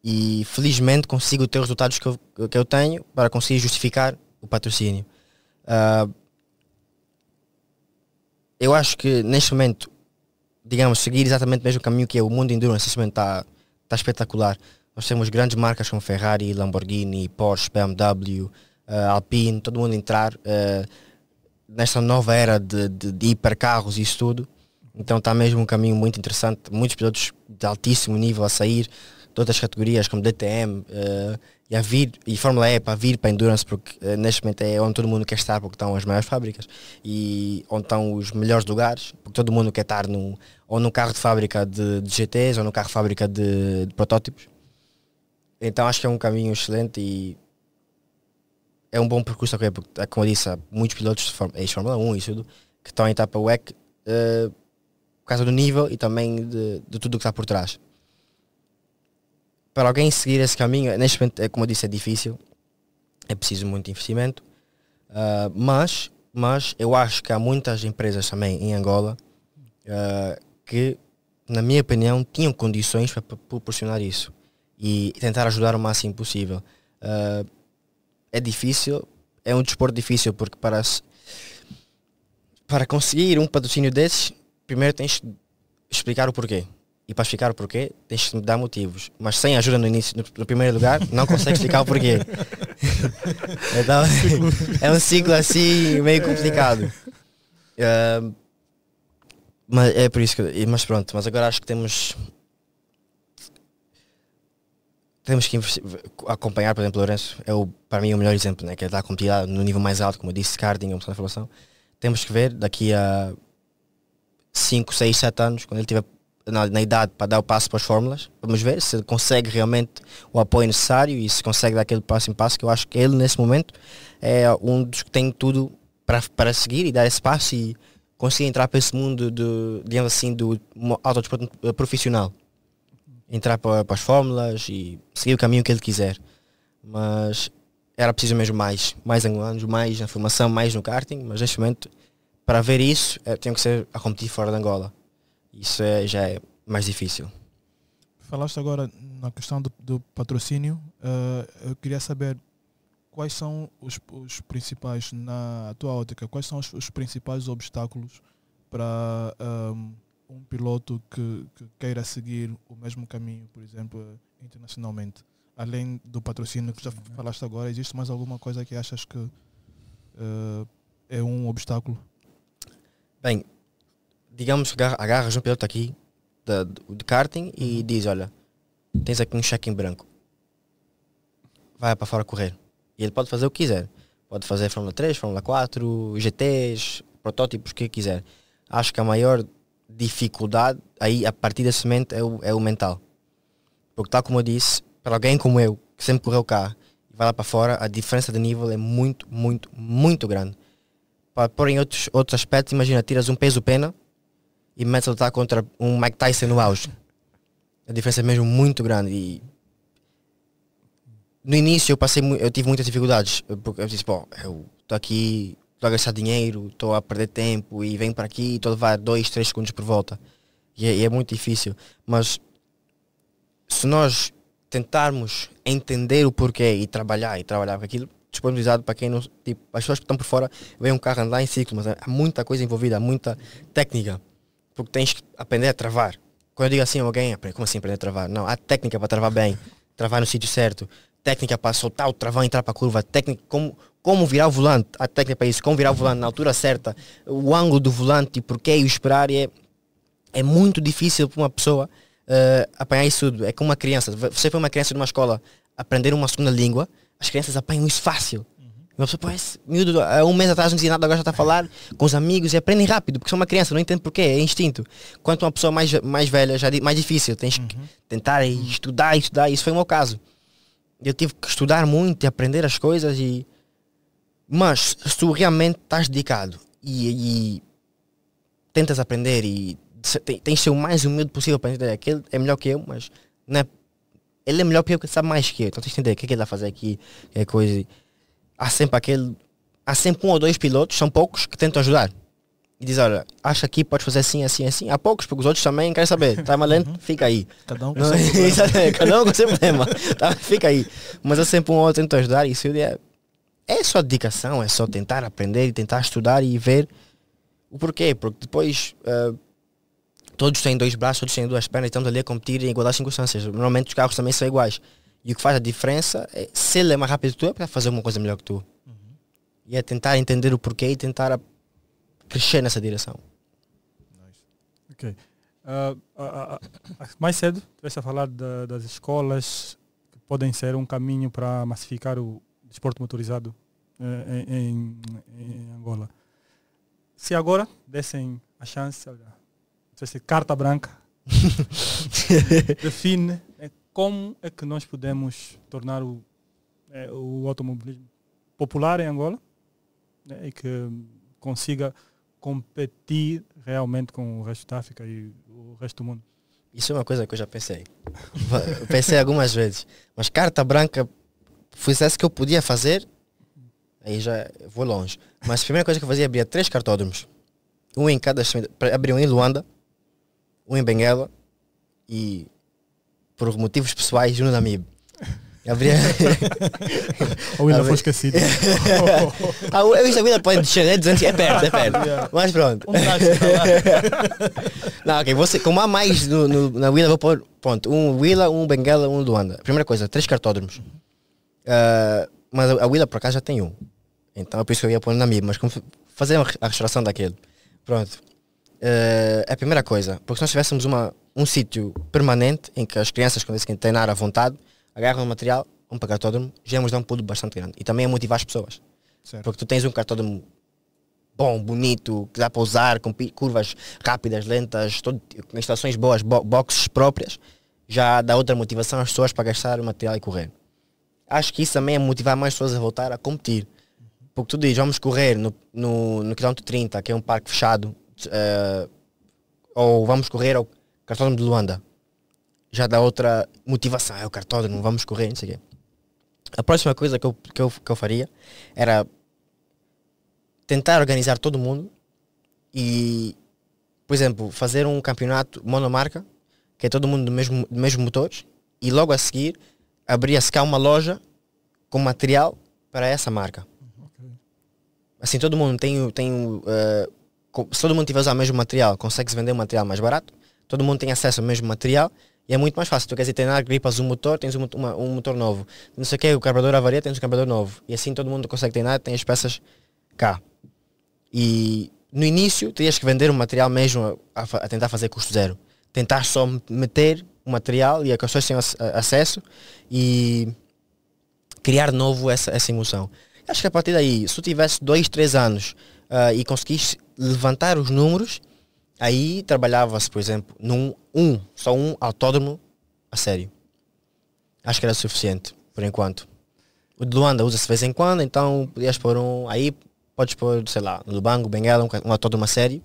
e felizmente consigo ter os resultados que eu, que eu tenho para conseguir justificar o patrocínio. Uh, eu acho que neste momento, digamos, seguir exatamente o mesmo caminho que é o mundo endurance, neste momento está tá espetacular. Nós temos grandes marcas como Ferrari, Lamborghini, Porsche, BMW, uh, ah, Alpine, todo mundo entrar uh, ah, nesta nova era de, de, de hipercarros e isso tudo. Então está mesmo um caminho muito interessante, muitos pilotos de altíssimo nível a sair de outras categorias como DTM uh, eh, e, a vir, e Fórmula E para vir para Endurance, porque uh, neste momento é onde todo mundo quer estar, porque estão as maiores fábricas e onde estão os melhores lugares, porque todo mundo quer estar no, ou num carro de fábrica de, de GTs ou num carro de fábrica de, de protótipos. Então acho que é um caminho excelente e é um bom percurso a porque, eh, como eu disse, há muitos pilotos de Fórmula, Fórmula 1 e tudo que estão em etapa WEC uh, por causa do nível e também de, de tudo o que está por trás para alguém seguir esse caminho, neste momento, é, como eu disse, é difícil, é preciso muito investimento, uh, mas, mas eu acho que há muitas empresas também em Angola uh, que, na minha opinião, tinham condições para proporcionar isso e tentar ajudar o máximo possível. Uh, é difícil, é um desporto difícil porque para, para conseguir um patrocínio desses, primeiro tens de explicar o porquê. E para explicar o porquê, tens que dar motivos. Mas sem ajuda no início, no, no primeiro lugar, não consegues explicar o porquê. então, é, é um ciclo assim meio é. complicado. Uh, mas é por isso que. Mas pronto, mas agora acho que temos. Temos que acompanhar, por exemplo, Lourenço é o, para mim o melhor exemplo, né? que é dar competitividade no nível mais alto, como eu disse, Carding, é a Temos que ver daqui a 5, 6, 7 anos, quando ele tiver na, na idade para dar o passo para as fórmulas. Vamos ver se ele consegue realmente o apoio necessário e se consegue dar aquele passo em passo, que eu acho que ele, nesse momento, é um dos que tem tudo para, para seguir e dar esse passo e conseguir entrar para esse mundo, de, digamos assim, do autodesporto eh, profissional. Entrar para, para as fórmulas e seguir o caminho que ele quiser. Mas era preciso mesmo mais, mais angolanos, mais na formação, mais no karting, mas neste momento, para ver isso, é, tem que ser a competir fora de Angola isso é, já é mais difícil. Falaste agora na questão do, do patrocínio. Uh, eu queria saber quais são os, os, principais, na tua ótica, quais são os, os principais obstáculos para um, ehm, um piloto que, que, queira seguir o mesmo caminho, por exemplo, internacionalmente? Além do patrocínio que já uhum. falaste agora, existe mais alguma coisa que achas que uh, é um obstáculo? Bem, digamos que agarras um piloto aqui de, de karting e uhum. diz, olha, tens aqui um cheque em branco. Vai para fora correr. E ele pode fazer o que quiser. Pode fazer Fórmula 3, Fórmula 4, GTs, protótipos, o que quiser. Acho que a maior dificuldade aí a partir desse momento é o, é o mental. Porque tal como eu disse, para alguém como eu, que sempre correu cá e vai lá para fora, a diferença de nível é muito, muito, muito grande. Para pôr em outros, outros aspectos, imagina, tiras um peso pena e começa a lutar contra um Mike Tyson no auge. A diferença é mesmo muito grande. E no início eu passei eu tive muitas dificuldades. Porque eu disse, bom eu estou aqui, estou a gastar dinheiro, estou a perder tempo e venho para aqui e estou a levar 2, 3 segundos por volta. E é, e é muito difícil. Mas se nós tentarmos entender o porquê e trabalhar e trabalhar com aquilo, disponibilizado para quem não. Tipo, as pessoas que estão por fora vem um carro andar em ciclo, mas há muita coisa envolvida, há muita técnica. Porque tens que aprender a travar. Quando eu digo assim a alguém, como assim aprender a travar? Não, há técnica para travar bem, travar no sítio certo, técnica para soltar o travão, entrar para a curva, técnica como, como virar o volante, a técnica para isso, como virar o volante na altura certa, o ângulo do volante, e porquê e o esperar. É, é muito difícil para uma pessoa uh, apanhar isso tudo. É como uma criança. Você foi uma criança numa escola aprender uma segunda língua, as crianças apanham isso fácil. Uma pessoa, pois, miúdo, há um mês atrás não dizia nada, agora já está a falar com os amigos e aprendem rápido, porque são uma criança, não entende porquê, é instinto. Quanto uma pessoa mais, mais velha, já é mais difícil, tens uhum. que tentar estudar, estudar, isso foi o meu caso. Eu tive que estudar muito e aprender as coisas e... Mas, se tu realmente estás dedicado e, e tentas aprender e tens de ser o mais humilde possível para entender, aquele é melhor que eu, mas não é ele é melhor que porque que sabe mais que eu. Então tens que entender o que é que ele vai tá fazer aqui, que é coisa há sempre aquele. Há sempre um ou dois pilotos, são poucos, que tentam ajudar. E diz, olha, acha aqui, podes fazer assim, assim, assim. Há poucos, porque os outros também querem saber. Está malento? Uhum. Fica aí. Cada um com Não, seu problema. Cada um com seu problema. Tá, fica aí. Mas há sempre um ou outro que tenta ajudar. E se é, é só dedicação, é só tentar aprender e tentar estudar e ver o porquê. Porque depois uh, todos têm dois braços, todos têm duas pernas, estamos ali a competir em igualdade de circunstâncias. Normalmente os carros também são iguais. E o que faz a diferença é se ele é mais rápido que tu, é para fazer uma coisa melhor que tu. Uhum. E é tentar entender o porquê e tentar crescer nessa direção. Nice. Ok. Uh, uh, uh, mais cedo, estiveste a falar das escolas que podem ser um caminho para massificar o desporto motorizado eh, em, em, em, Angola. Se agora dessem a chance, olha, se carta branca, define como é que nós podemos tornar o, é, o automobilismo popular em Angola né, e que consiga competir realmente com o resto da África e o resto do mundo? Isso é uma coisa que eu já pensei. pensei algumas vezes. Mas carta branca, fizesse que eu podia fazer, aí já vou longe. Mas a primeira coisa que eu fazia abria três cartódromos. Um em cada extremidade. Abri um em Luanda, um em Benguela e por motivos pessoais no Namib. Abria... Ou ainda foi esquecido. ah, eu ainda pode descer, é né? 200, é perto, é perto. Yeah. Mas pronto. Tá não, ok, você, como há mais no, no, na Willa, vou pôr, pronto, um Willa, um Benguela, um Luanda. Primeira coisa, três cartódromos. Uh, mas a Willa por acaso já tem um. Então é por isso que eu ia pôr no MIB, mas como fazer a restauração daquele. Pronto. Uh, é a primeira coisa, porque se nós tivéssemos uma um sítio permanente em que as crianças quando conseguem treinar à vontade, agarram o material, um para cartódromo, já nos é dá um pulo bastante grande. E também é motivar as pessoas. Certo. Porque tu tens um cartódromo bom, bonito, que dá para usar, com curvas rápidas, lentas, todo, tipo, com instalações boas, bo boxes próprias, já dá outra motivação às pessoas para gastar o material e correr. Acho que isso também é motivar mais pessoas a voltar a competir. Porque tu dizes, vamos correr no, no, no quilómetro 30, que é um parque fechado, uh, ou vamos correr ao Cartódromo de Luanda. Já dá outra motivação. É o cartódromo, vamos correr, não sei o quê. A próxima coisa que eu, que eu, que eu faria era tentar organizar todo mundo e, por exemplo, fazer um campeonato monomarca, que é todo mundo do mesmo, do mesmo motores, e logo a seguir abria-se cá uma loja com material para essa marca. Assim, todo mundo tem, tem uh, se todo mundo tiver usar o mesmo material, consegue-se vender um material mais barato, todo mundo tem acesso ao mesmo material e é muito mais fácil. Tu queres ir treinar, gripas um motor, tens um, uma, um motor novo. Não sei o que, o carburador avaria, tens um carburador novo. E assim todo mundo consegue treinar, tem as peças cá. E no início terias que vender o material mesmo a, a tentar fazer custo zero. Tentar só meter o material e as pessoas têm acesso e criar novo essa, essa emoção. Acho que a partir daí, se tu tivesse dois, três anos uh, e conseguiste levantar os números, Aí trabalhava-se, por exemplo, num um, só um autódromo a sério. Acho que era suficiente, por enquanto. O de Luanda usa-se de vez em quando, então podias pôr um. Aí podes pôr, sei lá, no Lubango, Benguela, um, um autódromo a sério.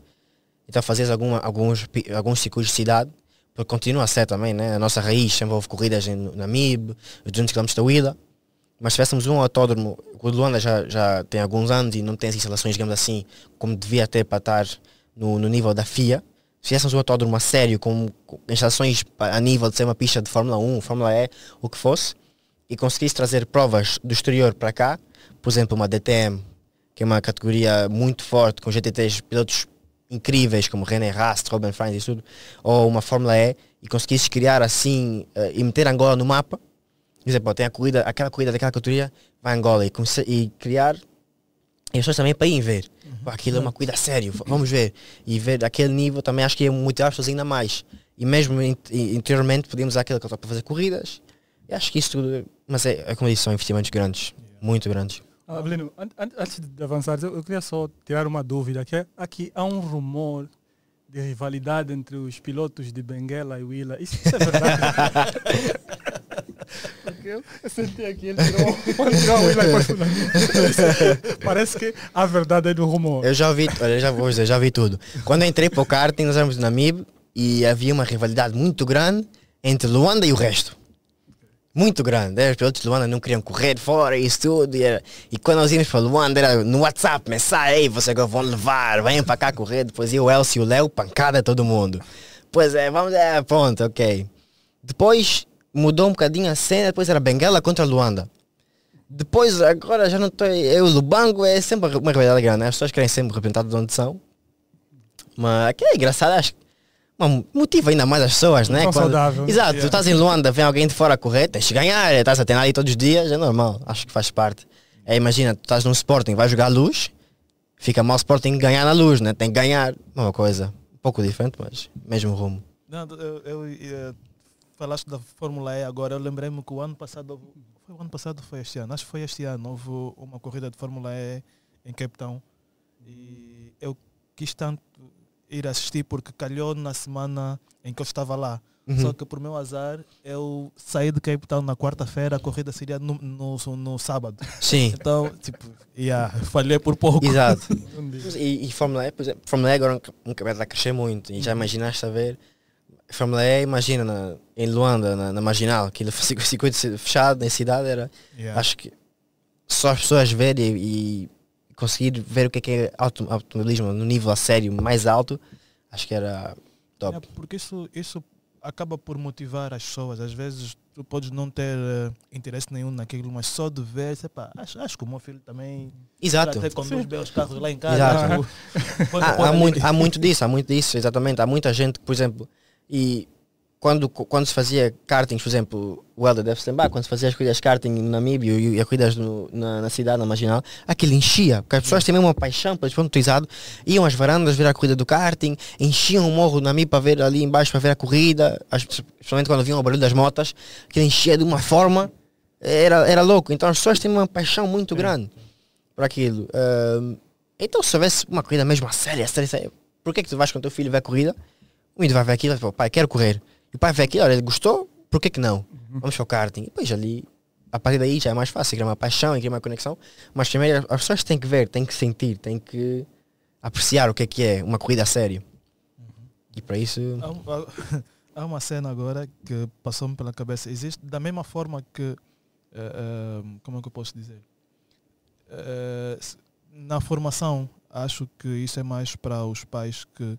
Então fazes alguma, alguns, alguns ciclos de cidade, porque continua a ser também, né? A nossa raiz envolve corridas em Namib, os 200 km da Willa. Mas se tivéssemos um autódromo, o de Luanda já, já tem alguns anos e não tem as instalações, digamos assim, como devia ter para estar no, no nível da FIA, se fizéssemos um autódromo a sério, com, com instalações a nível de ser uma pista de Fórmula 1, Fórmula E, o que fosse, e conseguisse trazer provas do exterior para cá, por exemplo, uma DTM, que é uma categoria muito forte, com GT3 pilotos incríveis como René Rast, Robin Franz e tudo, ou uma Fórmula E, e conseguisse criar assim uh, e meter Angola no mapa, por exemplo, tem a corrida, aquela corrida daquela categoria, vai Angola e, e criar e as pessoas também é para ir ver. Uhum. aquilo é uma coisa sério, vamos ver. E ver aquele nível também acho que ia motivar as pessoas ainda mais. E mesmo interiormente podíamos usar aquilo que para fazer corridas. E acho que isso tudo. Mas é, é como eu disse, são investimentos grandes, yeah. muito grandes. Ah, Avelino, antes de avançar, eu queria só tirar uma dúvida, que é, aqui há um rumor de rivalidade entre os pilotos de Benguela e Willa. Isso, isso é verdade? Porque eu sentei aqui, ele tirou, e Parece que a verdade é do rumor. Eu já vi, olha, já, vou dizer, já vi tudo. Quando eu entrei para o karting, nós éramos na MIB e havia uma rivalidade muito grande entre Luanda e o resto. Muito grande. É, os pilotos de Luanda não queriam correr fora, isso tudo. E, era, e quando nós íamos para Luanda, era no WhatsApp, mensagem, aí vocês vão levar, venham para cá correr. Depois ia o Elcio e o Léo, pancada todo mundo. Pois é, vamos, é, pronto, ok. Depois mudou um bocadinho a cena, depois era Benguela contra Luanda. Depois, agora já não estou. Eu, Lubango é sempre uma rivalidade grande, né? as pessoas querem sempre representar de onde são. Mas que é engraçado, acho que. motiva ainda mais as pessoas, né? Quando, né? Exato, tu estás em Luanda, vem alguém de fora correr, tens de ganhar, é, estás a treinar aí todos os dias, é normal, acho que faz parte. É, imagina, tu estás num Sporting, vai jogar luz, fica mal o Sporting ganhar na luz, né? Tem que ganhar, uma coisa, um pouco diferente, mas mesmo rumo. Não, eu, eu, eu falaste da Fórmula E agora, eu lembrei-me que o ano passado, foi o ano passado foi este ano, acho que foi este ano, houve uma corrida de Fórmula E em Cape Town e eu quis tanto ir assistir porque calhou na semana em que eu estava lá. Uhum. Só que por meu azar, eu saí de Cape Town na quarta-feira, a corrida seria no, no, no, sábado. Sim. Então, tipo, yeah, falhei por pouco. Exato. e, e Fórmula E, por exemplo, Fórmula E agora é um cabelo a crescer muito. E já uhum. imaginaste a ver Fórmula E, imagina, na, em Luanda, na, na Marginal, aquele circuito fechado na cidade, era, yeah. acho que só as pessoas verem e, conseguir ver o que é, que é auto, automobilismo no nível a sério mais alto, acho que era top. É, porque isso, isso acaba por motivar as pessoas. Às vezes tu podes não ter uh, interesse nenhum naquilo, mas só de ver, sepa, acho, acho que o meu filho também Exato. até conduz bem os carros lá em casa. Exato. Tipo, há, muito, há muito disso, há muito disso, exatamente. Há muita gente, por exemplo, e quando, quando se fazia kartings, por exemplo, o Elder deve se lembrar, quando se fazia as corridas karting no Namíbia e as corridas no, na, na, cidade, na marginal, aquilo enchia, porque as pessoas têm uma paixão pelo desporto motorizado, iam às varandas ver a corrida do karting, enchiam o morro do Namíbia para ver ali embaixo, para ver a corrida, as, principalmente quando vinham o barulho das motas, aquilo enchia de uma forma, era, era louco. Então as pessoas têm uma paixão muito é. grande por aquilo. Uh, então se houvesse uma corrida mesmo a séria, séria, séria, por que, é que tu vais com o teu filho ver a corrida? O índio vai ver aquilo e vai pai, quero correr. E o pai vê aquilo, olha, ele gostou, por que que não? Uhum. Vamos para o karting. E depois ali, a partir daí já é mais fácil, criar uma paixão e criar uma conexão. Mas primeiro as pessoas têm que ver, têm que sentir, têm que apreciar o que é que é uma corrida a sério. E para isso... Há uma cena agora que passou-me pela cabeça. Existe, da mesma forma que... Eh, eh, como é que eu posso dizer? Eh, na formação, acho que isso é mais para os pais que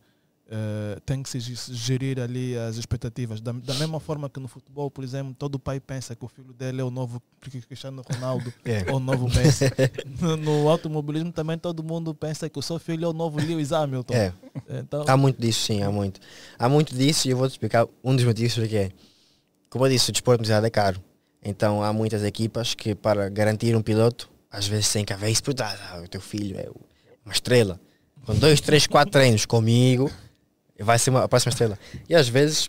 eh, tem que se gerir ali as expectativas. Da, da, mesma forma que no futebol, por exemplo, todo pai pensa que o filho dele é o novo Cristiano Ronaldo é. ou o novo Messi. No, no, automobilismo também todo mundo pensa que o seu filho é o novo Lewis Hamilton. É. Então... Há muito disso, sim, há muito. Há muito disso e eu vou te explicar um dos motivos porque é. Como eu disse, o desporto mundial é caro. Então há muitas equipas que para garantir um piloto, às vezes tem que haver isso Ah, o teu filho é uma estrela. Com dois, três, quatro treinos comigo, vai ser uma, a próxima estrela. E às vezes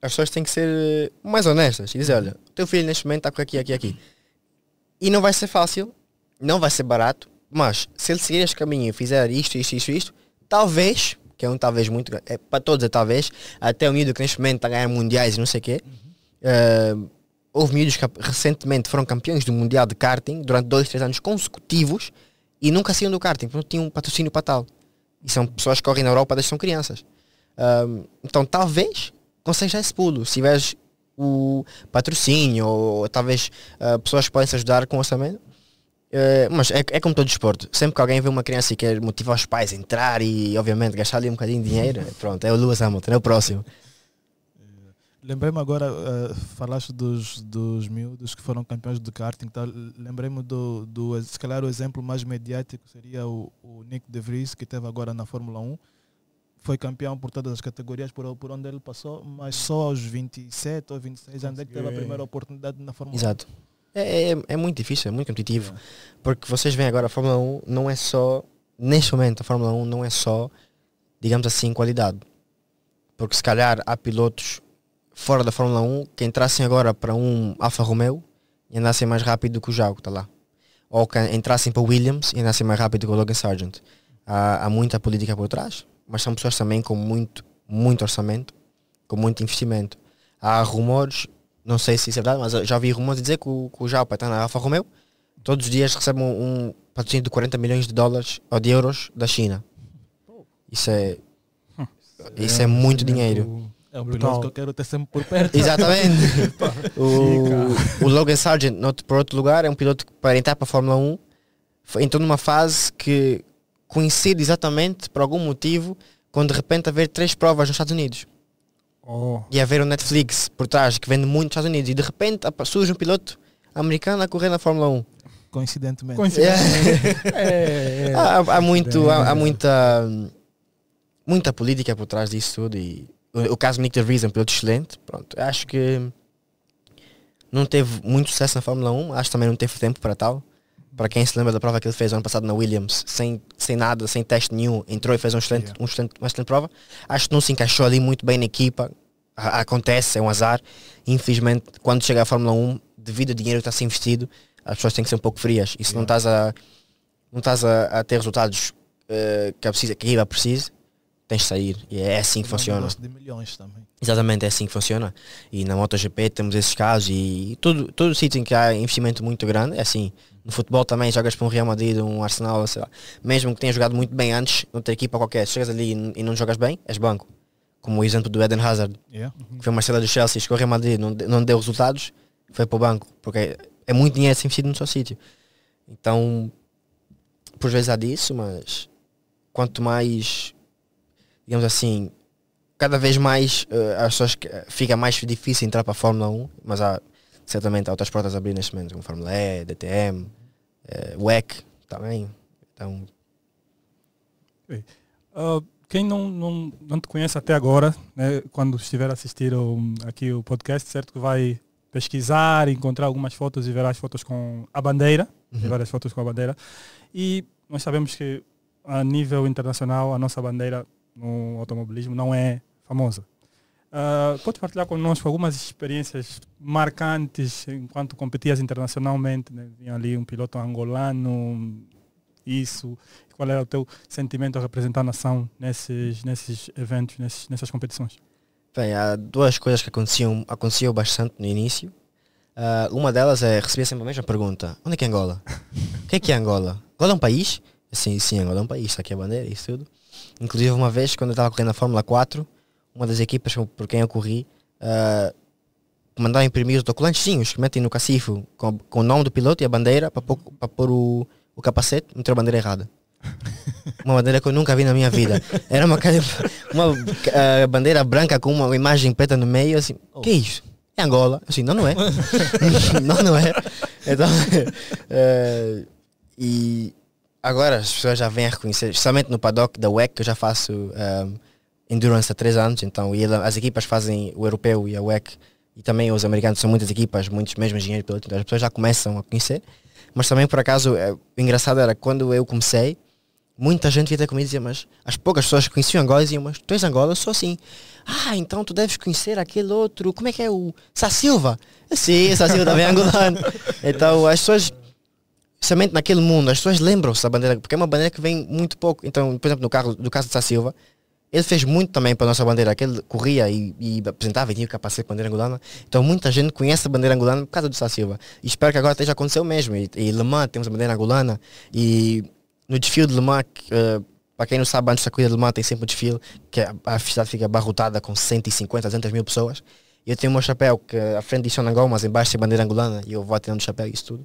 as pessoas têm que ser eh, mais honestas e dizer, olha, o teu filho neste momento está com aqui, aqui, aqui. E não vai ser fácil, não vai ser barato, mas se ele seguir este caminho e fizer isto, isto, isto, isto, talvez, que é um talvez muito, é, para todos é talvez, até o miúdo que neste momento está a ganhar mundiais e não sei o quê, uhum. uh, houve miúdos que recentemente foram campeões do mundial de karting durante dois, três anos consecutivos e nunca saíam do karting, porque não tinham um patrocínio para tal. E são pessoas que correm na Europa desde que são crianças. Um, então talvez consigas esse pulo. Se tiveres o patrocínio ou talvez uh, pessoas que podem se ajudar com o orçamento. Uh, mas é, é, como todo desporto. Sempre que alguém vê uma criança e quer motivar os pais a entrar e, obviamente, gastar ali um bocadinho de dinheiro, pronto, é o Lewis Hamilton, é o próximo. Lembrei-me agora, uh, falaste dos, dos miúdos que foram campeões do karting, tá? lembrei-me do, do, se calhar o exemplo mais mediático seria o, o Nick De Vries, que esteve agora na Fórmula 1, foi campeão por todas as categorias por, por onde ele passou, mas só aos 27 ou 26 anos é que teve a primeira oportunidade na Fórmula Exato. 1. É, é, é, muito difícil, é muito competitivo. É. Porque vocês veem agora, a Fórmula 1 não é só, neste momento, a Fórmula 1 não é só, digamos assim, qualidade. Porque se calhar há pilotos fora da Fórmula 1 que entrassem agora para um Alfa Romeo e andassem mais rápido que o Jago, está lá. Ou que entrassem para Williams e andassem mais rápido que o Logan Sargent. Há, há muita política por trás, mas são pessoas também com muito, muito orçamento, com muito investimento. Há rumores, não sei se isso é verdade, mas já vi rumores dizer que o, que o está na Alfa Romeo. Todos os dias recebe um, um patrocínio de 40 milhões de dólares ou de euros da China. Isso é, hum. isso é muito é dinheiro. É um piloto que eu quero ter sempre por perto. Exatamente. o, o, Logan Sargent, por outro lugar, é um piloto que para entrar para a Fórmula 1 entrou numa fase que coincide exatamente, por algum motivo, com de repente haver três provas nos Estados Unidos. Oh. E haver um Netflix por trás que vende muito nos Estados Unidos. E de repente surge um piloto americano a correr na Fórmula 1. Coincidentemente. Coincidentemente. é, é. Há, há, muito, há, há muita, muita política por trás disso tudo e o caso do Nick de é um piloto excelente. Pronto, acho que não teve muito sucesso na Fórmula 1. Acho que também não teve tempo para tal. Para quem se lembra da prova que ele fez ano passado na Williams, sem, sem nada, sem teste nenhum, entrou e fez um excelente, yeah. um excelente, uma excelente prova. Acho que não se encaixou ali muito bem na equipa. Acontece, é um azar. Infelizmente, quando chega à Fórmula 1, devido ao dinheiro que está a ser investido, as pessoas têm que ser um pouco frias. E se yeah. não estás a, não estás a, a ter resultados uh, que, a é precisa, que a equipa precisa, tens de sair. E é assim que funciona. de milhões também. Exatamente, é assim que funciona. E na MotoGP temos esses casos e todo, todo sítio em que há investimento muito grande é assim. No futebol também jogas para um Real Madrid, um Arsenal, sei lá. Mesmo que tenhas jogado muito bem antes, outra equipa qualquer, chegas ali e não jogas bem, és banco. Como o exemplo do Eden Hazard, yeah. que foi uma cela do Chelsea, chegou ao Real Madrid, não, não deu resultados, foi para o banco. Porque é muito dinheiro investido no seu sítio. Então, por vezes há disso, mas quanto mais digamos assim, cada vez mais uh, as pessoas eh, fica mais difícil entrar para a Fórmula 1, mas há certamente há outras portas a abrir neste momento, como Fórmula E, DTM, uh, eh, WEC também. Então. Uh, quem não, não, não te conhece até agora, né, quando estiver a assistir o, aqui o podcast, certo que vai pesquisar, encontrar algumas fotos e verá as fotos com a bandeira, uhum. várias fotos com a bandeira. E nós sabemos que a nível internacional a nossa bandeira no automobilismo não é famosa. Uh, ah, pode partilhar conosco algumas experiências marcantes enquanto competias internacionalmente? Né? Vinha ali um piloto angolano, isso. Qual era o teu sentimento a representar a nação nesses, nesses eventos, nesses, nessas competições? Bem, há duas coisas que aconteciam, aconteciam bastante no início. Uh, uma delas é receber sempre a mesma pergunta: onde é que é Angola? o que é que é Angola? Angola é um país? Sim, sim, Angola é um país, está aqui a bandeira, isso tudo. Inclusive, uma vez, quando eu estava correndo na Fórmula 4, uma das equipas por quem eu corri uh, mandaram imprimir os os que metem no cacifo com, com, o nome do piloto e a bandeira para pôr o, o capacete, meteu a bandeira errada. uma bandeira que eu nunca vi na minha vida. Era uma, uma uh, bandeira branca com uma imagem preta no meio, assim, oh. que isso? É Angola? Assim, não, não é. não, não é. Então, uh, e agora as pessoas já vêm a reconhecer, especialmente no paddock da WEC, que eu já faço um, ehm, endurance há três anos, então e as equipas fazem o europeu e a WEC, e também os americanos são muitas equipas, muitos mesmo engenheiros pilotos, então as pessoas já começam a conhecer. Mas também, por acaso, é, o engraçado era quando eu comecei, muita gente vinha até comigo e dizia, mas as poucas pessoas que conheciam Angola diziam, mas tu és Angola, eu sou assim. Ah, então tu deves conhecer aquele outro, como é que é o Sá Silva? Sim, Sá Silva também é angolano. então as pessoas Principalmente naquele mundo, as pessoas lembram-se da bandeira, porque é uma bandeira que vem muito pouco. Então, por exemplo, no, carro, do caso de Sá Silva, ele fez muito também para a nossa bandeira, que ele corria e, e apresentava e tinha o capacete bandeira angolana. Então muita gente conhece a bandeira angolana por causa do Sá Silva. E espero que agora esteja aconteceu mesmo. E, e Le Mans temos a bandeira angolana. E no desfile de Le Mans, uh, eh, para quem não sabe, antes da corrida de Le Mans tem sempre um desfile que a, é, a cidade fica abarrotada com 150, 200 mil pessoas. E eu tenho o meu chapéu que é à frente de Angola, mas embaixo tem bandeira angolana. E eu vou tirando o chapéu e isso tudo.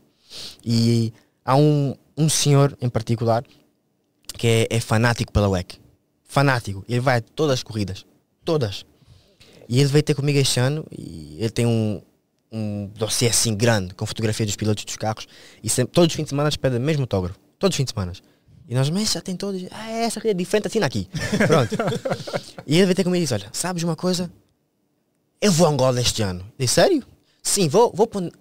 E há um, um senhor em particular que é, é fanático pela WEC. Fanático. Ele vai a todas as corridas. Todas. E ele veio ter comigo este ano e ele tem um, um dossiê assim grande com fotografia dos pilotos dos carros e sempre, todos os fins de semana pede o mesmo autógrafo. Todos os fins de semana. E nós, mas já tem todos. Ah, é, essa aqui é diferente, assina aqui. Pronto. e ele veio ter comigo e disse, olha, sabes uma coisa? Eu vou a Angola este ano. Eu sério? Sim, vou, vou para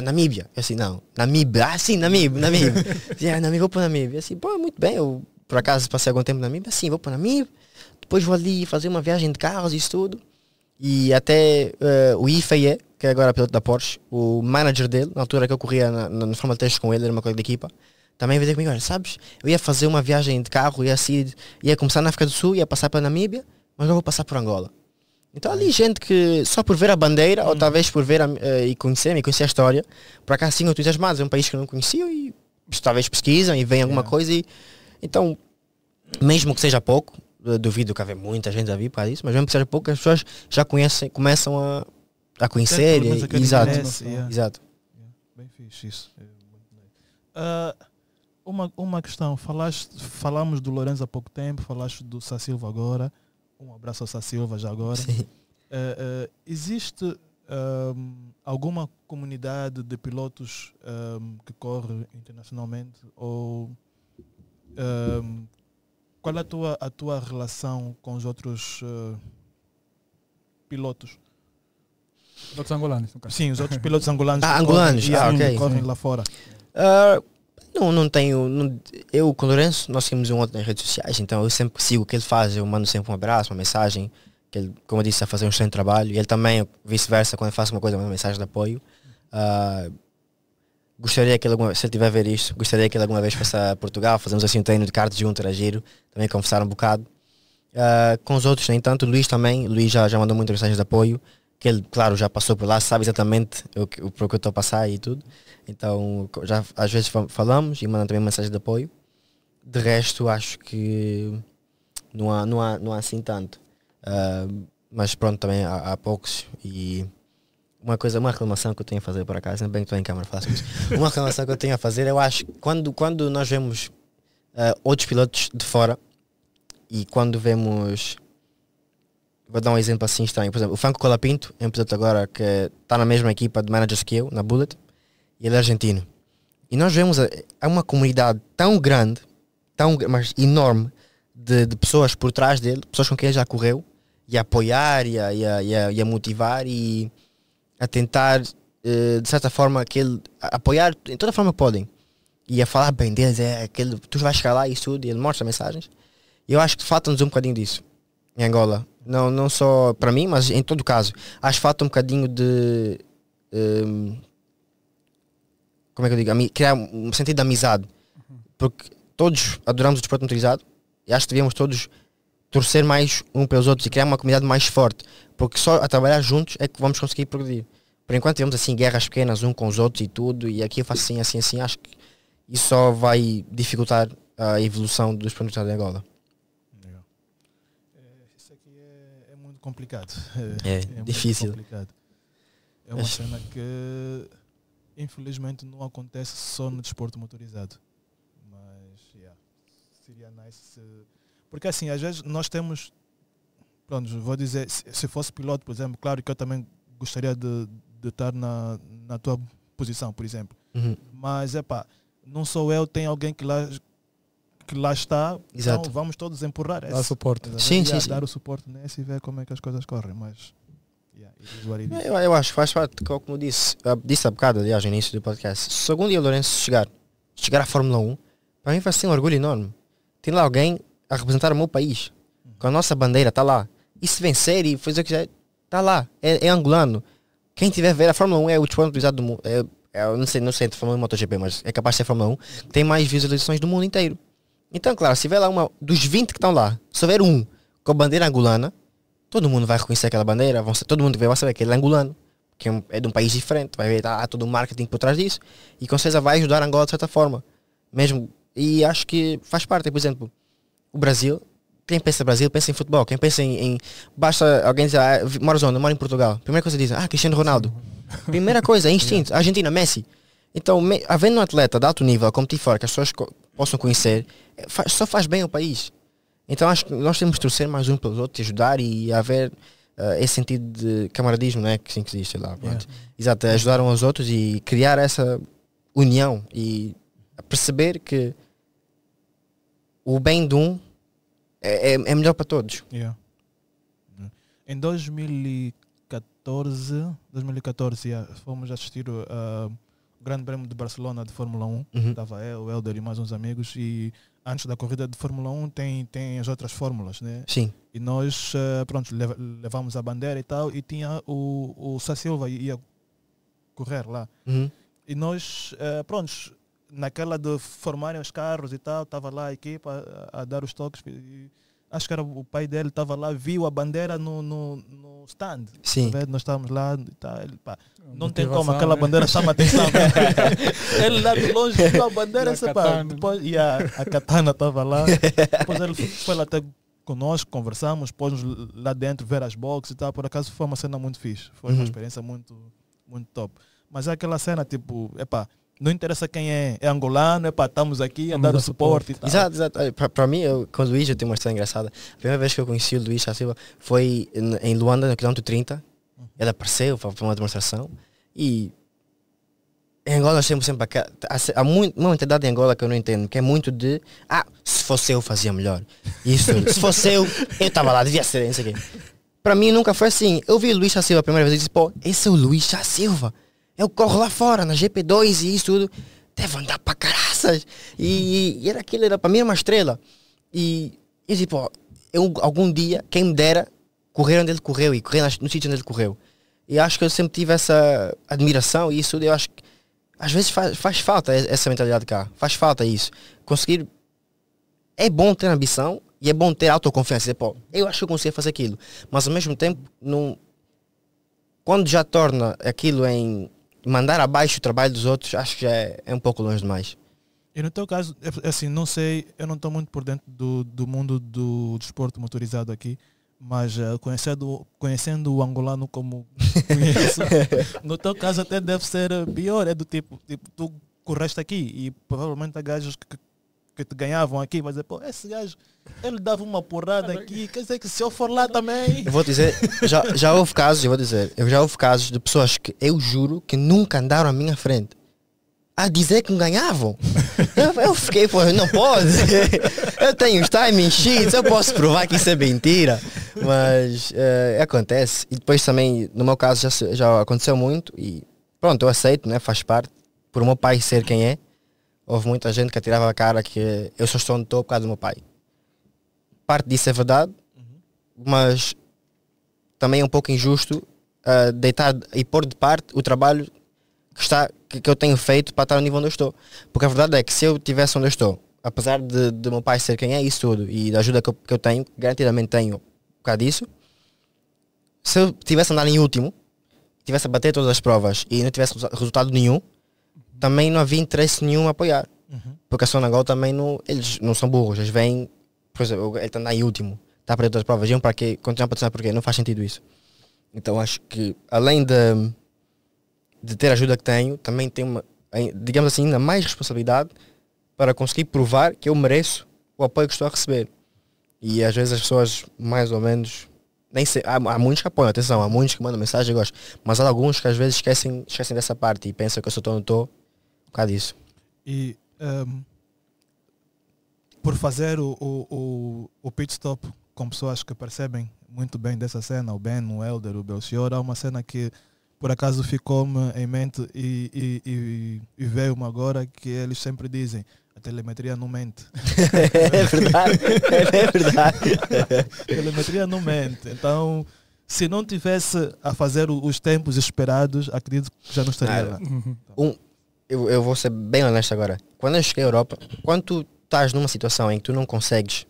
Namíbia. Eu assim, não, Namíbia. Ah, sim, Namíbia, Namíbia. Ah, Namíbia, vou para Namíbia. Eu assim, bom, muito bem, eu por acaso passei algum tempo na Namíbia. Sim, vou para Namíbia. Depois vou ali fazer uma viagem de carros e isso tudo. E até uh, o Ifeie, que é agora piloto da Porsche, o manager dele, na altura que eu corria na, na, Fórmula 3 com ele, era uma colega da equipa, também veio dizer comigo, olha, sabes, eu ia fazer uma viagem de carro, ia, ia começar na África do Sul, ia passar para Namíbia, mas agora vou passar por Angola. Então ali gente que só por ver a bandeira, ou hum. talvez por ver a, uh, e conhecer, e conhecer a história, para cá sim entusiasmados, é um país que não conheciam e talvez pesquisam e veem alguma coisa e então, mesmo que seja pouco, eh, duvido que haver muita gente a vir para isso, mas mesmo que seja pouco, as pessoas já conhecem, começam a, a conhecer. e, a exato, merece, né? yeah. exato. Yeah. Bem fixe isso. Uh, uma, uma questão, falaste, falamos do Lourenço há pouco tempo, falaste do Sá Silva agora. Um abraço ao Sá Silva já agora. Uh, uh, existe um, ehm, alguma comunidade de pilotos um, ehm, que corre internacionalmente? Ou um, ehm, qual é a tua, a tua relação com os outros uh, pilotos? Pilotos angolanos, no caso. Sim, os outros pilotos angolanos ah, que, angolanos. Correm, ah, okay. correm lá fora. Uh, não, não tenho. Não, eu com o Lourenço, nós seguimos um outro nas redes sociais, então eu sempre sigo o que ele faz, eu mando sempre um abraço, uma mensagem, que ele, como eu disse, está a fazer um excelente trabalho, e ele também, vice-versa, quando eu faço uma coisa, uma mensagem de apoio. Uh, gostaria que ele, alguma, se ele tiver a ver isto, gostaria que ele alguma vez fosse a Portugal, fazemos assim um treino de cartas junto, era giro, também conversar um bocado. Uh, com os outros, nem tanto, o Luís também, o Luís já, já mandou muitas mensagens de apoio, que ele, claro, já passou por lá, sabe exatamente o que, o, por que eu estou a passar e tudo. Então, já às vezes falamos e manda também mensagem de apoio. De resto, acho que não há, não há, não há assim tanto. Uh, mas pronto, também há, há, poucos e uma coisa, uma reclamação que eu tenho a fazer por acaso, bem que estou em câmara fácil, uma reclamação que eu tenho a fazer, eu acho que quando, quando nós vemos uh, outros pilotos de fora e quando vemos vou dar um exemplo assim estranho. Por exemplo, o Franco Colapinto, é um piloto agora que está na mesma equipa de managers que eu, na Bullet, e ele é argentino. E nós vemos a, a uma comunidade tão grande, tão mas enorme, de, de, pessoas por trás dele, pessoas com quem ele já correu, e a apoiar, e a, e a, e a motivar, e a tentar, eh, de certa forma, aquele apoiar em toda a forma que podem. E a falar bem deles, é aquele, tu vais chegar lá e isso e ele mostra mensagens. E eu acho que falta-nos um bocadinho disso em Angola. Não, não só para mim, mas em todo caso. Acho falta um bocadinho de. Um, como é que eu digo? Criar um sentido de amizade. Porque todos adoramos o desporto motorizado e acho que devíamos todos torcer mais um pelos outros e criar uma comunidade mais forte. Porque só a trabalhar juntos é que vamos conseguir progredir. Por enquanto temos assim guerras pequenas um com os outros e tudo, e aqui eu faço assim, assim, assim, acho que isso só vai dificultar a evolução dos produtos de Angola. complicado. É, é, é difícil. Complicado. É uma cena que infelizmente não acontece só no desporto motorizado. Mas yeah, seria nice Porque assim, às vezes nós temos, pronto, vou dizer, se fosse piloto, por exemplo, claro que eu também gostaria de, de estar na, na tua posição, por exemplo. Uhum. Mas é pá, não sou eu, tem alguém que lá que lá está, então Exato. então vamos todos empurrar. Esse, dar suporte. Sim, sim, sim, Dar o suporte nesse e ver como é que as coisas correm, mas... Yeah, eu, eu, acho que faz parte, como disse, disse há bocado, aliás, no início do podcast, Segundo dia Lourenço chegar, chegar à Fórmula 1, para mim vai ser um orgulho enorme. Tem lá alguém a representar o meu país, com a nossa bandeira, está lá. E se vencer e fazer o que quiser, está lá, é, é, angolano. Quem tiver a ver, a Fórmula 1 é o desporto utilizado do mundo. É, é, não sei, não sei Fórmula 1 e MotoGP, mas é capaz de ser a Fórmula 1, que tem mais visualizações do mundo inteiro. Então, claro, se tiver lá uma. Dos 20 que estão lá, se houver um com a bandeira angolana, todo mundo vai reconhecer aquela bandeira, vão ser, todo mundo vai saber que ele é angolano, que é, é, de um país diferente, vai ver, tá, há, todo o um marketing por trás disso, e com certeza vai ajudar Angola de certa forma. Mesmo. E acho que faz parte, por exemplo, o Brasil. Quem pensa em Brasil, pensa em futebol. Quem pensa em. em basta alguém dizer, ah, moras zona, moro em Portugal. Primeira coisa dizem, ah, Cristiano Ronaldo. Primeira coisa, é instinto. Argentina, Messi. Então, me, havendo um atleta de alto nível, como ti fora, que as pessoas possam conhecer, é, faz, só faz bem ao país. Então acho que nós temos de torcer mais um pelos outros, ajudar e haver uh, esse sentido de camaradismo, né, assim é? Que sim que existe lá. Yeah. Exato, é ajudar uns aos outros e criar essa união e perceber que o bem de um é, é, é melhor para todos. Yeah. É. Em 2014, 2014 yeah, fomos assistir uh, Grande Prêmio de Barcelona de Fórmula 1. Uhum. Estava eu, o Helder e mais uns amigos. E antes da corrida de Fórmula 1 tem, tem as outras fórmulas, né? Sim. E nós, eh, pronto, lev levamos a bandeira e tal. E tinha o, o Sá Silva ia correr lá. Uhum. E nós, eh, prontos, naquela de formarem os carros e tal, estava lá a equipa a, eh, a dar os toques. E, acho que era o pai dele, estava lá, viu a bandeira no, no, no stand. Sim. Tá Nós estávamos lá e tá, ele, pá, é, não tem como, aquela né? bandeira chama atenção. ele lá de longe viu a bandeira, e a, katana. Depois, e a, a katana estava lá. Depois ele foi lá até conosco, conversamos, pôs-nos lá dentro ver as boxes e tal. Por acaso foi uma cena muito fixe. Foi uhum. uma experiência muito, muito top. Mas é aquela cena, tipo, epá, não interessa quem é, é angolano, é para estamos aqui a dar o suporte. suporte exato, exato. Para mim, eu, com o Luís, eu tenho uma história engraçada. A primeira vez que eu conheci o Luís Silva foi em Luanda, no quilômetro 30. Uhum. Ele apareceu para uma demonstração e em Angola nós temos sempre há, há muito, uma entidade em Angola que eu não entendo, que é muito de ah, se fosse eu fazia melhor. Isso, se fosse eu, eu estava lá, devia ser isso aqui. Para mim nunca foi assim. Eu vi o Luís da Silva a primeira vez e disse, pô, esse é o Luís da Silva. Eu corro lá fora, na GP2 e isso tudo. Deve andar pra caraças. E, e era aquilo, era pra mim era uma estrela. E, e tipo, eu algum dia, quem me dera, correr onde ele correu e correr no sítio onde ele correu. E acho que eu sempre tive essa admiração e isso eu acho que às vezes faz, faz falta essa mentalidade cá. Faz falta isso. Conseguir. É bom ter ambição e é bom ter autoconfiança. pô, tipo, eu acho que eu consigo fazer aquilo. Mas ao mesmo tempo, não, quando já torna aquilo em mandar abaixo o trabalho dos outros, acho que já é, é um pouco longe demais. E no teu caso, é, é assim, não sei, eu não estou muito por dentro do, do mundo do desporto motorizado aqui, mas uh, conhecendo, conhecendo o angolano como conheço, no teu caso até deve ser eh, pior, é do tipo, tipo tu correste aqui e provavelmente há gajos que, que te ganhavam aqui, mas dizer, pô, esse gajo, ele dava uma porrada aqui, quer dizer que se eu for lá também. Eu vou dizer, já, já houve casos, eu vou dizer, eu já houve casos de pessoas que eu juro que nunca andaram à minha frente a dizer que ganhavam. Eu, eu fiquei, pô, não pode. Eu tenho os timing sheets, eu posso provar que isso é mentira. Mas uh, acontece. E depois também, no meu caso, já, já aconteceu muito e pronto, eu aceito, né? Faz parte. Por meu pai ser quem é houve muita gente que atirava a cara que eu só estou onde estou por causa do meu pai. Parte disso é verdade, uhum. mas também é um pouco injusto uh, deitar e pôr de parte o trabalho que, está, que, que, eu tenho feito para estar no nível onde eu estou. Porque a verdade é que se eu estivesse onde eu estou, apesar de, de meu pai ser quem é isso tudo e da ajuda que eu, que eu tenho, garantidamente tenho por causa disso, se eu tivesse andado em último, tivesse a bater todas as provas e não tivesse resultado nenhum, também não havia interesse nenhum a apoiar. Uhum. Porque a Sonagol também não. Eles não são burros, eles vêm. Por exemplo, ele está naí último, está a perder outras provas. Iam para quê? Continuar a patrocinar porque não faz sentido isso. Então acho que, além de, de ter a ajuda que tenho, também tenho, uma, digamos assim, ainda mais responsabilidade para conseguir provar que eu mereço o apoio que estou a receber. E às vezes as pessoas, mais ou menos, nem sei, há, há, muitos que apoiam, atenção, há muitos que mandam mensagem e gostam, mas há alguns que às vezes esquecem, esquecem dessa parte e pensam que eu só estou estou bocado isso. E um, por fazer o, o, o, pit stop com pessoas que percebem muito bem dessa cena, o Ben, o Elder, o Belchior, há uma cena que por acaso ficou-me em mente e, e, e, e veio-me agora que eles sempre dizem a telemetria não mente. é verdade, é verdade. a telemetria não mente. Então, se não tivesse a fazer os tempos esperados, acredito que já não estaria ah, lá. Uhum. Então. Um, eu, eu vou ser bem honesto agora. Quando eu cheguei à Europa, quando tu estás numa situação em que tu não consegues,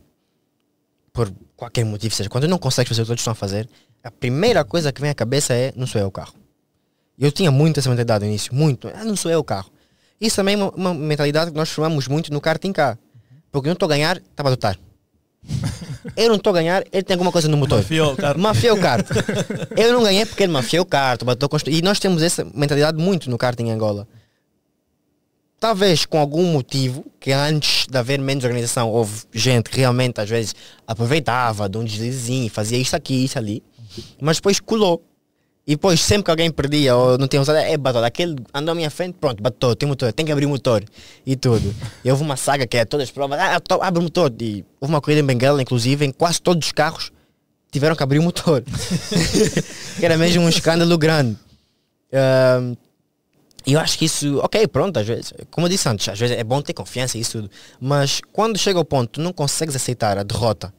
por qualquer motivo seja, quando tu não consegues fazer o que todos estão a fazer, a primeira coisa que vem à cabeça é não sou eu o carro. Eu tinha muito essa mentalidade no início, muito. Ah, não sou eu o carro. Isso também é uma, uma mentalidade que nós formamos muito no karting cá. Porque eu não estou a ganhar, está para lutar. Eu não estou a ganhar, ele tem alguma coisa no motor. Mafiou o carro. Mafiou o kart. eu não ganhei porque ele mafiou o kart. E nós temos essa mentalidade muito no karting em Angola talvez com algum motivo, que antes de haver menos organização, houve gente que realmente às vezes aproveitava de um deslizinho, fazia isto aqui, isto ali, mas depois colou. E depois, sempre que alguém perdia ou não tinha usado, é batota. Aquele andou à minha frente, pronto, batou tem motor, tem que abrir o motor e tudo. E houve uma saga que é todas as provas, ah, abre o motor. E houve uma corrida em Bengala, inclusive, em quase todos os carros tiveram que abrir o motor. que era mesmo um escândalo grande. E eu acho que isso, ok, pronto, às vezes, como eu disse antes, às vezes é bom ter confiança e isso tudo, mas quando chega ao ponto, tu não consegues aceitar a derrota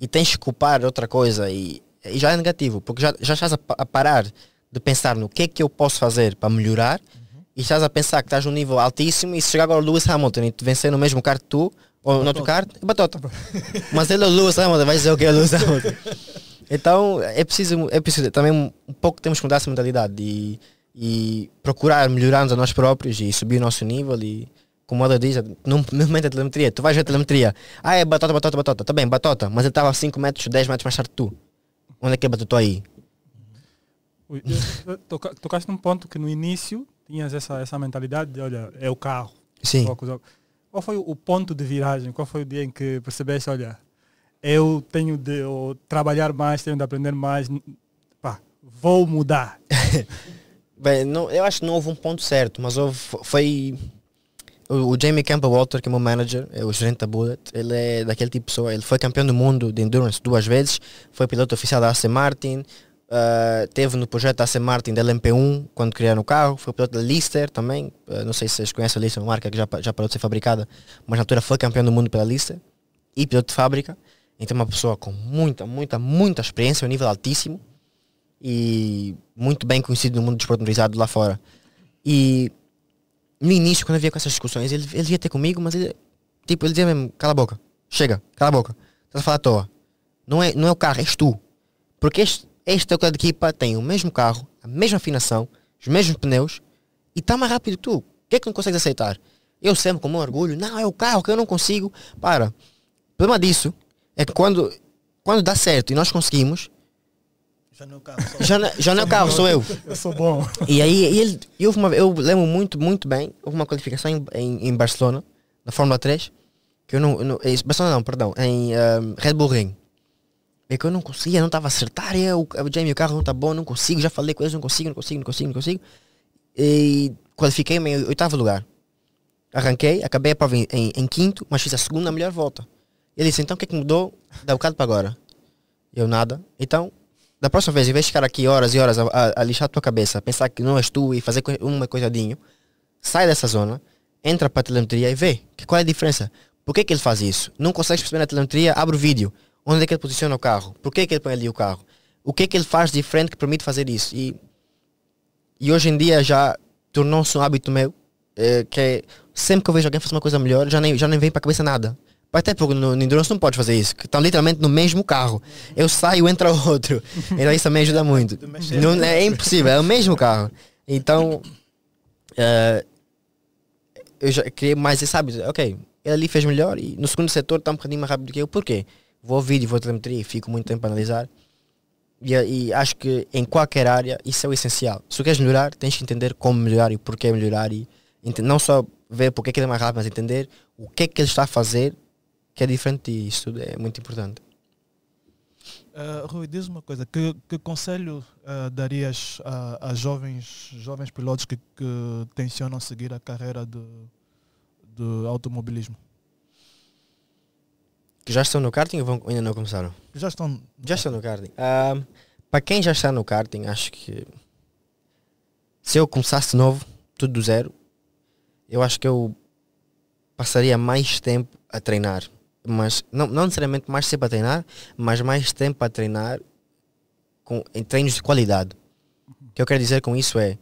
e tens que culpar outra coisa e, e já é negativo, porque já, já estás a, a, parar de pensar no que é que eu posso fazer para melhorar uhum. e estás a pensar que estás num nível altíssimo e se chegar agora o Lewis Hamilton e te vencer no mesmo carro que tu, ou batota. no outro é batota. mas ele é o Lewis Hamilton, vai dizer o que é o Lewis Hamilton. então é preciso, é preciso também um pouco temos que mudar essa mentalidade e e procurar melhorarmos a nós próprios e subir o nosso nível e como ela diz, não momento da telemetria, tu vais ver a telemetria, ah é batota, batota, batota, tá bem, batota, mas eu estava a 5 metros, 10 metros mais tarde de tu. Onde é que é batota aí? tocaste num ponto que no início tinhas essa, essa mentalidade de olha, é o carro. Sim. Qual foi o ponto de viragem? Qual foi o dia em que percebeste, olha, eu tenho de eu, trabalhar mais, tenho de aprender mais, pá, vou mudar. Bem, não, eu acho que não houve um ponto certo, mas houve, foi o, Jamie Campbell Walter, que é o meu manager, é o gerente da Bullet, ele é daquele tipo de pessoa, ele foi campeão do mundo de endurance duas vezes, foi piloto oficial da AC Martin, uh, teve no projeto da AC Martin da LMP1 quando criaram o carro, foi piloto da Lister também, uh, não sei se vocês conhecem a Lister, uma marca que já, já parou de ser fabricada, mas na altura foi campeão do mundo pela Lister e piloto de fábrica, então é uma pessoa com muita, muita, muita experiência, um nível altíssimo, e muito bem conhecido no mundo desportorizado lá fora. E no início, quando eu via com essas discussões, ele, ele ia ter comigo, mas ele, tipo, ele dizia mesmo, cala a boca, chega, cala a boca, estás a falar à toa. Não é, não é o carro, és tu. Porque este, este teu colega de equipa tem o mesmo carro, a mesma afinação, os mesmos pneus e está mais rápido que tu. O que é que não consegues aceitar? Eu sempre com o meu orgulho, não, é o carro que eu não consigo. Para. O problema disso é que quando, quando dá certo e nós conseguimos, já não é o carro, sou já, não, é- já não é o carro, sou eu. Eu sou bom. E aí, e ele, eu, eu lembro muito, muito bem, houve uma qualificação em, em, em Barcelona, na Fórmula 3, que eu não. não em é Barcelona não, perdão, em um, ehm, Red Bull Ring. É que eu não conseguia, não estava a acertar. Eu, o Jamie, o carro não está bom, não consigo. Já falei com eles, não consigo, não consigo, não consigo, não consigo. E qualifiquei-me em oitavo lugar. Arranquei, acabei a prova em, em, em, quinto, mas fiz a segunda melhor volta. Ele disse: então o que é que mudou da bocado para agora? Eu nada. Então da próxima vez, em vez de ficar aqui horas e horas a, a, a lixar a tua cabeça, pensar que não és tu e fazer uma coisadinha, sai dessa zona, entra para a telemetria e vê que qual é a diferença. Por que, que ele faz isso? Não consegue perceber na telemetria, abre o vídeo. Onde é que ele posiciona o carro? Por que, que ele põe ali o carro? O que é que ele faz diferente que permite fazer isso? E, e hoje em dia já tornou-se um hábito meu, é, que é, sempre que eu vejo alguém fazer uma coisa melhor, já nem, já nem vem para a cabeça nada até porque no, no Endurance não pode fazer isso. Estão tá literalmente no mesmo carro. Eu saio, entra outro. Então isso também ajuda muito. Não, é impossível, é o mesmo carro. Então uh, eu já criei mais esse hábito. Ok, ele ali fez melhor e no segundo setor está um bocadinho mais rápido que eu. Porquê? Vou ouvir e vou telemetria e fico muito tempo a analisar. E, eh, e, acho que em qualquer área isso é o essencial. Se tu queres melhorar, tens que entender como melhorar e porquê melhorar. E não só ver porque é que ele é mais rápido, mas entender o que é que ele está a fazer que é diferente e isso é muito importante. Uh, Rui, diz uma coisa, que, que conselho uh, darias a, a, jovens, jovens pilotos que, que tencionam seguir a carreira do, do automobilismo? Que já estão no karting ou vão, ainda não começaram? Já estão. Já estão no karting. Uh, para quem já está no karting, acho que se eu começasse novo, tudo do zero, eu acho que eu passaria mais tempo a treinar mas não, não necessariamente mais tempo a treinar, mas mais tempo a treinar com, em treinos de qualidade. O que eu quero dizer com isso é,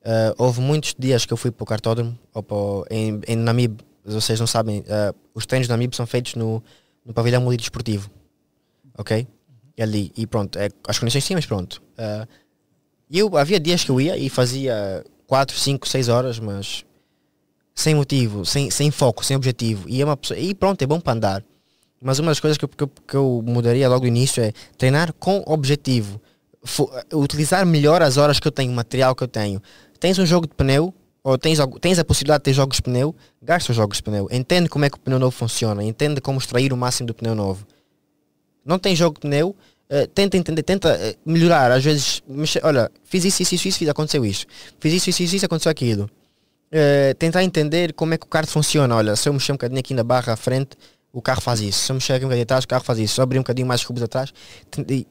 uh, houve muitos dias que eu fui para o cartódromo, ou pro, em, em Namib, vocês não sabem, uh, os treinos de Namib são feitos no, no pavilhão multidesportivo, ok? E ali, e pronto, é, as condições sim, mas pronto. Uh, eu, havia dias que eu ia e fazia 4, 5, 6 horas, mas sem motivo, sem, sem foco, sem objetivo. E, é uma pessoa, e pronto, é bom para andar. Mas uma das coisas que eu, que eu, que eu mudaria logo no início é treinar com objetivo. Fo eh, utilizar melhor as horas que eu tenho, o material que eu tenho. Tens um jogo de pneu, ou tens, tens a possibilidade de ter jogos de pneu, gasta os jogos de pneu. Entende como é que o pneu novo funciona, entende como extrair o máximo do pneu novo. Não tem jogo de pneu, uh, tenta entender, tenta uh, melhorar. Às vezes, olha, fiz isso, isso, isso, isso, fiz, aconteceu isso Fiz isso, isso, isso, isso, aconteceu aquilo. Uh, tentar entender como é que o kart funciona. Olha, se eu mexer um bocadinho aqui na barra à frente, o carro faz isso. Se eu mexer um bocadinho atrás, o carro faz isso. Se eu abrir um bocadinho mais cubos atrás, e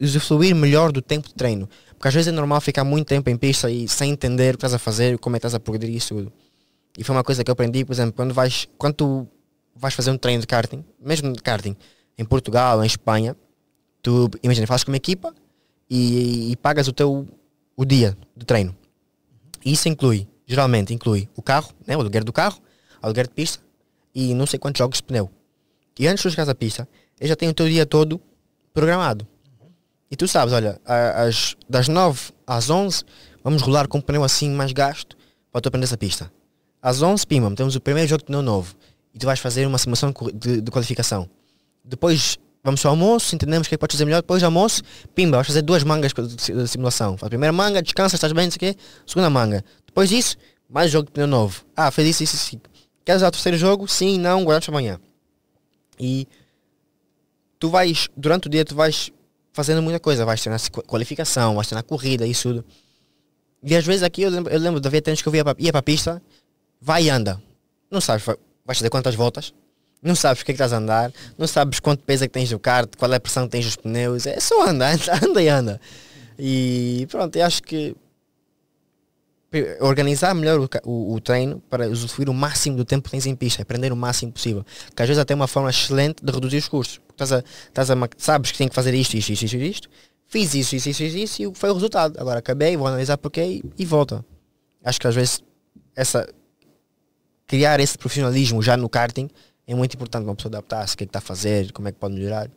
usufruir melhor do tempo de treino. Porque às vezes é normal ficar muito tempo em pista e sem entender o que estás a fazer, como é que estás a progredir isso tudo. E foi uma coisa que eu aprendi, por exemplo, quando vais, quando tu vais fazer um treino de karting, mesmo de karting, em Portugal, em Espanha, tu, imagina, fazes com uma equipa e, e pagas o teu o dia de treino. E isso inclui, geralmente inclui o carro, né, o aluguer do carro, aluguer de pista, e não sei quantos jogos de pneu. E antes de chegar à pista, eu já tenho o teu dia todo programado. E tu sabes, olha, às, das 9 às 11, vamos rolar com o pneu assim mais gasto para tu aprender essa pista. Às 11, pima, temos o primeiro jogo de pneu novo. E tu vais fazer uma simulação de, de qualificação. Depois vamos ao almoço, entendemos o que, é que podes fazer melhor. Depois almoço, pimba, vais fazer duas mangas de simulação. Faz a primeira manga, descansa, estás bem, não sei o quê. Segunda manga. Depois disso, mais jogo de pneu novo. Ah, fez isso, isso, isso. Quer usar o terceiro jogo? Sim, não, durante para amanhã E tu vais, durante o dia, tu vais fazendo muita coisa. Vais treinar qualificação, vais treinar corrida, isso tudo. E às vezes aqui, eu lembro, eu lembro de haver treinos que eu ia para a pista, vai e anda. Não sabes, vais fazer quantas voltas, não sabes o que é que estás a andar, não sabes quanto peso é que tens do kart, qual é a pressão que tens dos pneus, é só anda, anda, anda e anda. E pronto, eu acho que organizar melhor o, o, o, treino para usufruir o máximo do tempo que tens em pista, é aprender o máximo possível. Que às vezes até é uma forma excelente de reduzir os custos. estás a, estás a, sabes que tem que fazer isto, isto, isto, isto, isto. Fiz isso, isso, isso, isso e foi o resultado. Agora acabei, vou analisar porquê e, e volta. Acho que às vezes essa criar esse profissionalismo já no karting é muito importante uma pessoa adaptar-se, o que é que está a fazer, como é que pode melhorar.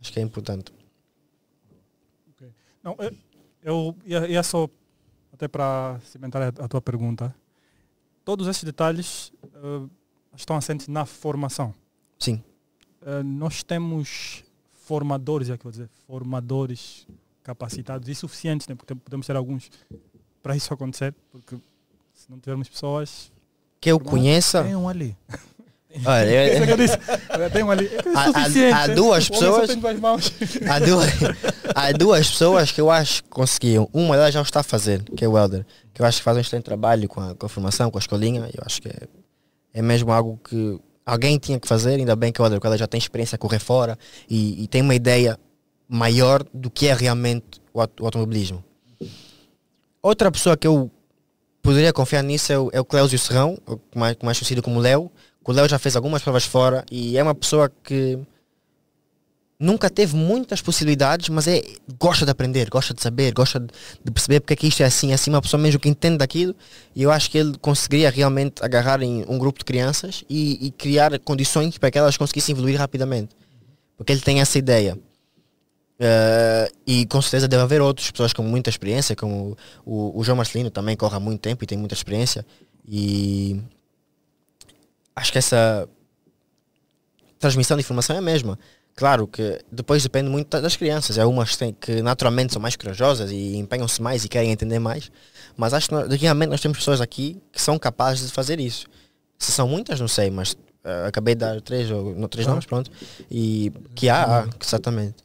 Acho que é importante. Okay. Não, eu, eh, eu ia só até para cimentar a tua pergunta, todos esses detalhes uh, estão assentes na formação. Sim. Uh, nós temos formadores, já é que vou dizer, formadores capacitados e suficientes, né? porque podemos ter alguns para isso acontecer, porque se não tivermos pessoas... Que eu conheça... Tem um ali. Olha, eu... É eu, eu tenho ali. É há, há, duas pessoas. Há duas, há duas pessoas que eu acho que conseguiam. Uma delas já está a fazer, que é o Helder. Que eu acho que faz um excelente trabalho com a, com a formação, com a escolinha. Eu acho que é, é mesmo algo que alguém tinha que fazer. Ainda bem que o Helder, ela já tem experiência a correr fora e, e, tem uma ideia maior do que é realmente o, o automobilismo. Outra pessoa que eu poderia confiar nisso é o, é o Cléusio Serrão, mais, mais conhecido como Léo, o Léo já fez algumas provas fora e é uma pessoa que nunca teve muitas possibilidades, mas é, gosta de aprender, gosta de saber, gosta de perceber porque é que isto é assim, é assim, uma pessoa mesmo que entende daquilo, e eu acho que ele conseguiria realmente agarrar em um grupo de crianças e, e criar condições para que elas conseguissem evoluir rapidamente, porque ele tem essa ideia. Uh, e com certeza deve haver outras pessoas com muita experiência, como o, o, o João Marcelino também corre há muito tempo e tem muita experiência, e acho que essa transmissão de informação é a mesma. Claro que depois depende muito das crianças. Há é umas que naturalmente são mais corajosas e empenham-se mais e querem entender mais. Mas acho que realmente nós temos pessoas aqui que são capazes de fazer isso. Se são muitas, não sei, mas uh, acabei de dar três ou não, três ah. nomes, pronto. E que há, exatamente.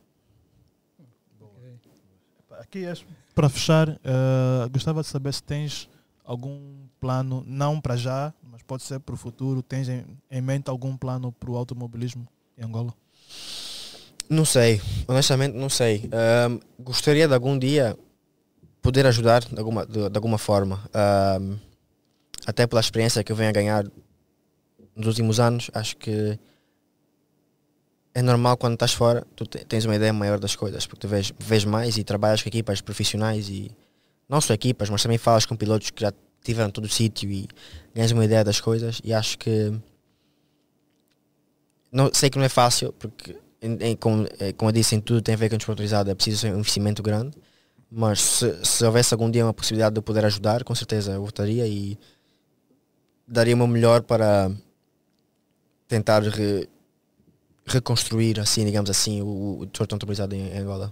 Aqui é para fechar, uh, gostava de saber se tens algum plano, não para já, mas pode ser para o futuro. Tens em, em mente algum plano para o automobilismo em Angola? Não sei, honestamente não sei. gostaria de algum dia poder ajudar de alguma, de, de alguma forma. até pela experiência que eu venho a ganhar nos últimos anos, acho que é normal quando estás fora, tu tens uma ideia maior das coisas, porque tu vês, vês mais e trabalhas com equipas profissionais e não só equipas, mas também falas com pilotos que já estiver em todo o sítio e ganhas uma ideia das coisas e acho que não, sei que não é fácil porque em, em, como, eh, como eu disse em tudo tem a ver com despontorizado é preciso um investimento grande mas se, se houvesse algum dia uma possibilidade de eu poder ajudar com certeza eu votaria e daria o meu melhor para tentar re, reconstruir assim digamos assim o, o desporto autorizado em, em Angola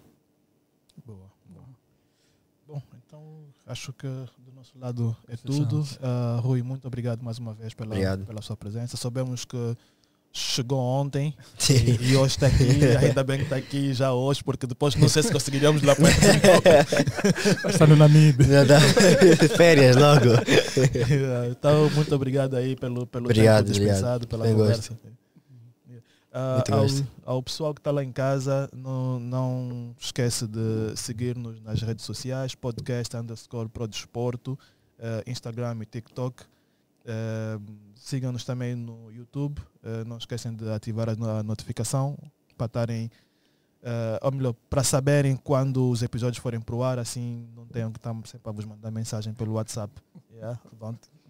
Bom, então acho que Lado É Tudo. Uh, Rui, muito obrigado mais uma vez pela, obrigado. pela sua presença. Sabemos que chegou ontem e, e, hoje está aqui. Ainda bem que está aqui já hoje, porque depois não sei se conseguiríamos lá para Está no Namib. férias logo. Então, muito obrigado aí pelo, pelo obrigado, tempo dispensado, obrigado. pela Bem conversa. Gosto. Uh, ao, ao, pessoal que está lá em casa, não, não esquece de seguir-nos nas redes sociais, podcast underscore Prodesporto, uh, eh, Instagram e TikTok. Uh, Sigam-nos também no YouTube. Uh, não esquecem de ativar a notificação para estarem, ou melhor, para saberem quando os episódios forem para o ar, assim não tenham que estar tá sempre a vos mandar mensagem pelo WhatsApp. Yeah?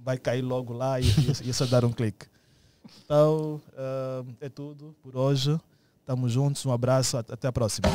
Vai cair logo lá e, e, e é só dar um clique. Então, uh, é tudo por hoje. Estamos juntos. Um abraço. Até a próxima.